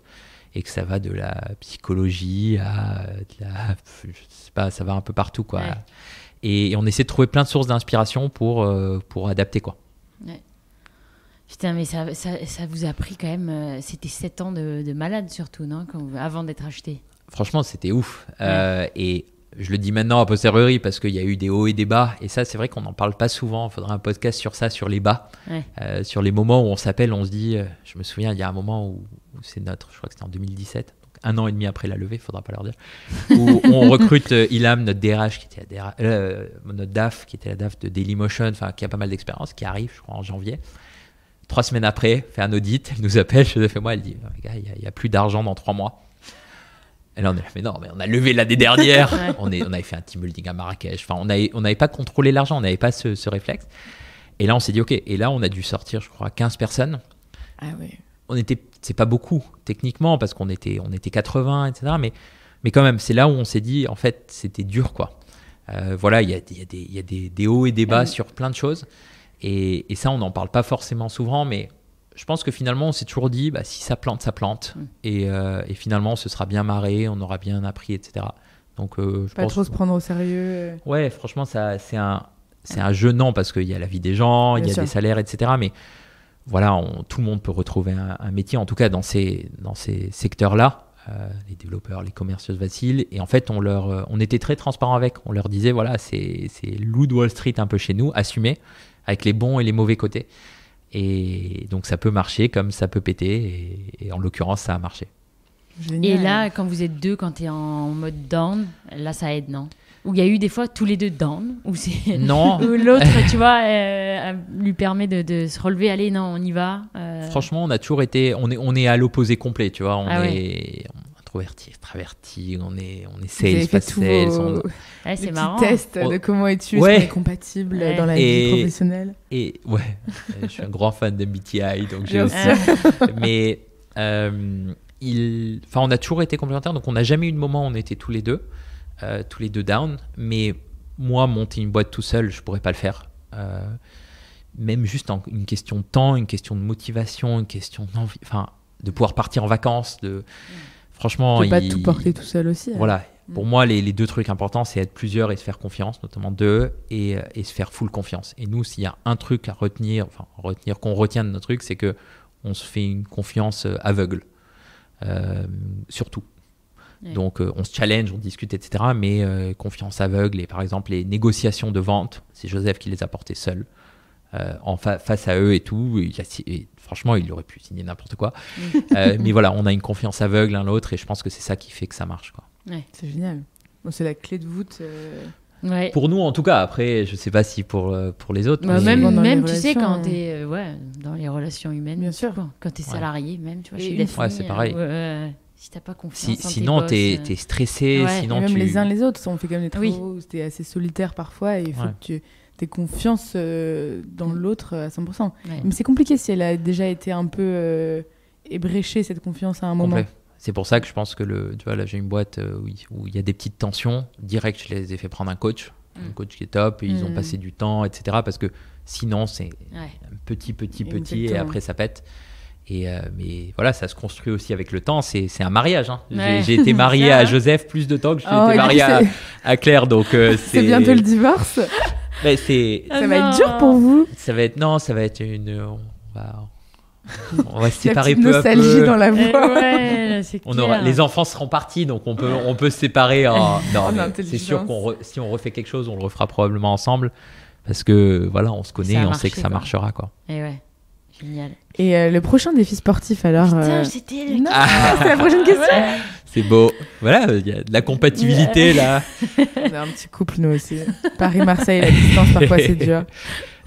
et que ça va de la psychologie à je sais pas, ça va un peu partout quoi. Et, on essaie de trouver plein de sources d'inspiration pour, euh, pour adapter. quoi. Putain, mais ça, ça, vous a pris quand même. Euh, c'était 7 ans de, malade, surtout, non Avant d'être acheté. Franchement, c'était ouf. Euh, et je le dis maintenant à posteriori parce qu'il y a eu des hauts et des bas. Et ça, c'est vrai qu'on n'en parle pas souvent. Il faudrait un podcast sur ça, sur les bas. sur les moments où on s'appelle, on se dit, je me souviens, il y a un moment où c'est notre, je crois que c'était en 2017, un an et demi après la levée, il faudra pas leur dire, où on recrute euh, Ilham, notre DRH, qui était euh, notre DAF, qui était la DAF de Dailymotion, qui a pas mal d'expérience, qui arrive, je crois, en janvier. Trois semaines après, fait un audit, elle nous appelle, le fais moi, elle dit, euh, il n'y a, plus d'argent dans trois mois. Et là, on est là, mais non, mais on a levé l'année dernière. on, est, on avait fait un team building à Marrakech. Enfin, on n'avait on pas contrôlé l'argent, on n'avait pas ce, réflexe. Et là, on s'est dit, OK. Et là, on a dû sortir, je crois, 15 personnes. Ah oui. On était c'est pas beaucoup techniquement parce qu'on était, on était 80, etc. Mais, mais quand même, c'est là où on s'est dit, en fait, c'était dur, quoi. Euh, voilà, il y a, des, hauts et des bas mm. sur plein de choses. Et, ça, on n'en parle pas forcément souvent, mais je pense que finalement, on s'est toujours dit, bah, si ça plante, ça plante. Mm. Euh, et, finalement, ce sera bien marré, on aura bien appris, etc. Donc, euh, pas trop se prendre au sérieux. Ouais, franchement, ça, c'est un, c'est un jeu non parce qu'il y a la vie des gens, il y a des salaires, etc. Mais voilà, tout le monde peut retrouver un, métier, en tout cas dans ces, secteurs-là, euh, les développeurs, les commerciaux faciles. Et en fait, on, leur, euh, était très transparent avec. On leur disait, voilà, c'est loup de Wall Street un peu chez nous, assumé, avec les bons et les mauvais côtés. Et donc, ça peut marcher comme ça peut péter. Et, en l'occurrence, ça a marché. Et là, quand vous êtes deux, quand tu es en mode down, là, ça aide, non où il y a eu des fois tous les deux down, où, l'autre, tu vois, euh, euh, lui permet de, se relever, allez, non, on y va. Euh. Franchement, on a toujours été, on est, on est à l'opposé complet, tu vois, on ah est introverti, extraverti, on est, on est sales, pas sales. c'est marrant. test de oh. comment es-tu, est compatible dans la vie professionnelle. Et ouais, je suis un grand fan de BTI, donc j'ai aussi. Mais il, enfin, on a toujours été complémentaires, donc on n'a jamais eu de moment où on était tous les deux. Euh, tous les deux down. Mais moi, monter une boîte tout seul, je pourrais pas le faire. Euh, même juste en, une question de temps, une question de motivation, une question enfin, de pouvoir partir en vacances. De... Franchement, il... pas tout porter tout seul aussi. Hein. Voilà. Mm. Pour moi, les, deux trucs importants, c'est être plusieurs et se faire confiance, notamment deux, et, et se faire full confiance. Et nous, s'il y a un truc à retenir, enfin, retenir qu'on retient de notre truc, c'est que on se fait une confiance euh, aveugle, surtout. Donc euh, on se challenge, on discute, etc. Mais euh, confiance aveugle et par exemple les négociations de vente, c'est Joseph qui les a portées seul. Euh, face à eux et tout. franchement, il aurait pu signer n'importe quoi. mais voilà, on a une confiance aveugle l'un l'autre et je pense que c'est ça qui fait que ça marche. C'est génial. c'est la clé de voûte. Pour nous, en tout cas. Après, je sais pas si pour, pour les autres. Bah, même, tu sais, quand hein. tu es dans les relations humaines. Bien sûr. quand tu es salarié, même, tu vois, chez les c'est pareil si t'as pas confiance. sinon, t'es euh, es stressé. Sinon, même les uns les autres, on fait quand même des travaux oui. c'était assez solitaire parfois et il faut que tu aies confiance euh, dans mm. l'autre euh, à 100%. Mais c'est compliqué si elle a déjà été un peu ébréchée, cette confiance à un moment. C'est pour ça que je pense que le, tu vois, là, j'ai une boîte où il y a des petites tensions. Direct, je les ai fait prendre un coach, mm. un coach qui est top, et ils ont mm. passé du temps, etc. Parce que sinon, c'est petit, petit, petit, et après, ça pète. Euh, mais voilà, ça se construit aussi avec le temps. C'est, un mariage. Hein. J'ai, été marié à Joseph plus de temps que j'ai oh, été marié à, Claire. Donc euh, c'est... bientôt le divorce. c'est... Ça ah va être dur pour vous. Ça va être non, ça va être une. On va, on va se séparer peu à peu. dans la voix. Eh on aura... Les enfants seront partis, donc on peut on peut se séparer. c'est sûr qu'on si on refait quelque chose, on le refera probablement ensemble parce que voilà, on se connaît, et on sait que ça marchera quoi. Et eh ouais, génial. Et euh, le prochain défi sportif, alors. Putain, euh, c'était ah. C'est la prochaine question. C'est beau. Voilà, il y a de la compatibilité là. On a un petit couple nous aussi. Paris-Marseille, la distance parfois c'est dur.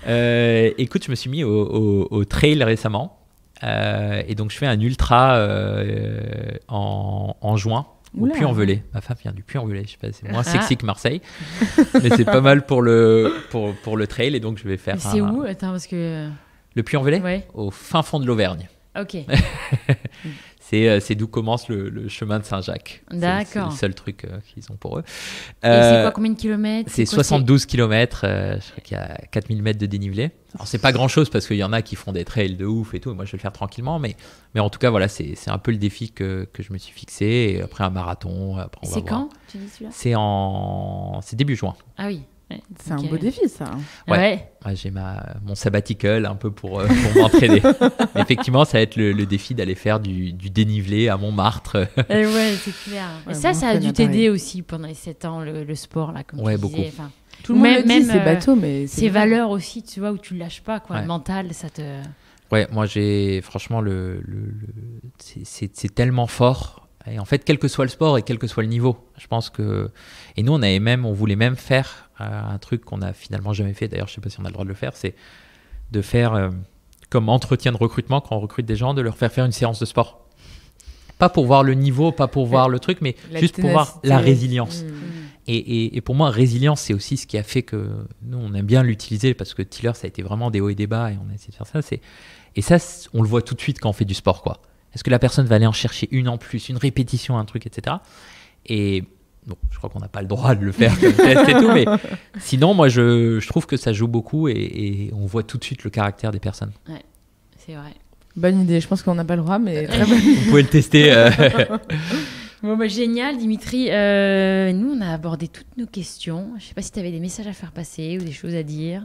Euh, écoute, je me suis mis au, trail récemment. et donc je fais un ultra en, juin au Puy-en-Velay. Ma femme vient du Puy-en-Velay, je sais pas, c'est moins ah. sexy que Marseille, mais c'est pas mal pour le, pour, pour le trail et donc je vais faire. C'est où Attends, parce que. Le Puy-en-Velay Au fin fond de l'Auvergne. Ok. Euh, c'est d'où commence le, chemin de Saint-Jacques. D'accord. C'est le seul truc euh, qu'ils ont pour eux. et c'est euh, quoi, combien de kilomètres C'est 72 kilomètres. je crois qu'il y a 4000 mètres de dénivelé. Alors, c'est pas grand-chose parce qu'il y en a qui font des trails de ouf et tout. moi, je vais le faire tranquillement. Mais, mais en tout cas, voilà, c'est un peu le défi que, je me suis fixé. après, un marathon. Après, C'est quand C'est début juin. Ah oui. C'est un beau euh, défi, ça. Ouais. Ah, j'ai ma, mon sabbatical un peu pour, euh, pour m'entraîner. Effectivement, ça va être le, défi d'aller faire du, du, dénivelé à Montmartre. Eh ouais, c'est clair. ça, ça a dû t'aider aussi pendant les 7 ans, le, sport, là, comme ouais, beaucoup. Tout le monde même, le dit, euh, bateau, mais... Ces valeurs aussi, tu vois, où tu lâches pas, quoi. Le mental, ça te... Ouais, moi, j'ai... Franchement, le, c'est tellement fort. Et en fait, quel que soit le sport et quel que soit le niveau, je pense que... Et nous, on avait même... On voulait même faire un truc qu'on n'a finalement jamais fait. D'ailleurs, je sais pas si on a le droit de le faire. C'est de faire euh, comme entretien de recrutement quand on recrute des gens, de leur faire faire une séance de sport. Pas pour voir le niveau, pas pour voir le truc, mais juste pour voir la résilience. Mm. Et, pour moi, résilience, c'est aussi ce qui a fait que nous, on aime bien l'utiliser parce que Tiller, ça a été vraiment des hauts et des bas et on a essayé de faire ça. Et ça, on le voit tout de suite quand on fait du sport, quoi. Est-ce que la personne va aller en chercher une en plus, une répétition, un truc, etc. Et Bon, je crois qu'on n'a pas le droit de le faire comme test et tout, mais sinon, moi, je, trouve que ça joue beaucoup et, on voit tout de suite le caractère des personnes. Ouais, c'est vrai. Bonne idée, je pense qu'on n'a pas le droit, mais Vous pouvez le tester. Euh. Bon, bah, génial, Dimitri. Euh, nous, on a abordé toutes nos questions. Je ne sais pas si tu avais des messages à faire passer ou des choses à dire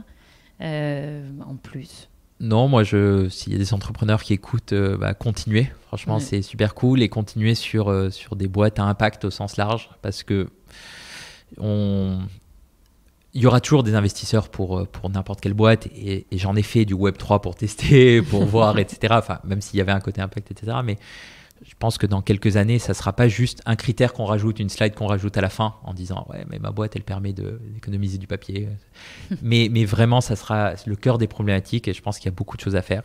euh, en plus. Non, moi, je, s'il y a des entrepreneurs qui écoutent, euh, bah, continuez. Franchement, c'est super cool et continuer sur, euh, sur des boîtes à impact au sens large parce que on... il y aura toujours des investisseurs pour, euh, pour n'importe quelle boîte et, j'en ai fait du Web3 pour tester, pour voir, etc. Enfin, même s'il y avait un côté impact, etc. Mais je pense que dans quelques années, ça ne sera pas juste un critère qu'on rajoute, une slide qu'on rajoute à la fin en disant ouais, mais ma boîte elle permet d'économiser du papier. mais, mais vraiment, ça sera le cœur des problématiques et je pense qu'il y a beaucoup de choses à faire.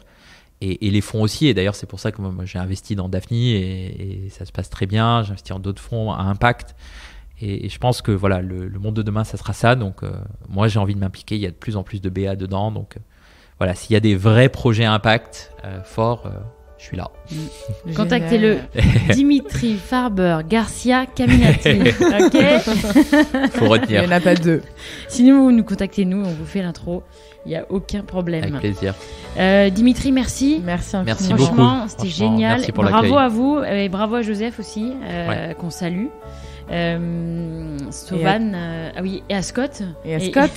Et, les fonds aussi, et d'ailleurs, c'est pour ça que moi, j'ai investi dans Daphne et, ça se passe très bien. J'investis en d'autres fonds à impact. Et, je pense que voilà, le, monde de demain, ça sera ça. Donc, euh, moi, j'ai envie de m'impliquer. Il y a de plus en plus de BA dedans. Donc, euh, voilà, s'il y a des vrais projets impact euh, forts je suis là. Mm. Contactez-le. Dimitri Farber Garcia Caminati. ok Faut Il n'y en a pas deux. Sinon, vous nous contactez, nous, on vous fait l'intro. Il n'y a aucun problème. Avec plaisir. Euh, Dimitri, merci. Merci infiniment. Franchement, c'était génial. Merci pour bravo à vous et bravo à Joseph aussi, euh, qu'on salue. Euh, euh, ah oui, et à Scott. Et à Scott.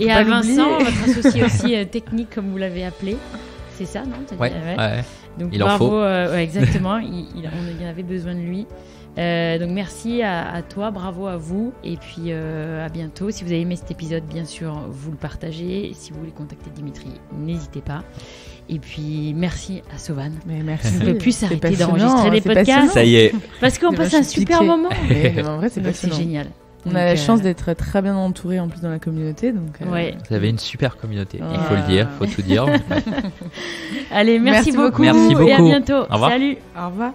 Et, à Vincent, votre associé aussi technique, comme vous l'avez appelé. C'est ça, non donc bravo, euh, exactement, il, on, avait besoin de lui. Euh, donc merci à, toi, bravo à vous, et puis euh, à bientôt. Si vous avez aimé cet épisode, bien sûr, vous le partagez. Si vous voulez contacter Dimitri, n'hésitez pas. Et puis merci à Sauvan merci. On ne pouvez plus s'arrêter d'enregistrer les podcasts. Ça y est. Parce qu'on passe un super moment. en vrai, c'est génial. On a la euh, chance d'être très bien entouré en plus dans la communauté. Donc, euh, Vous avez une super communauté, il faut le dire, faut tout dire. Allez, merci, beaucoup, Merci beaucoup. à bientôt. Au revoir. Salut. Au revoir.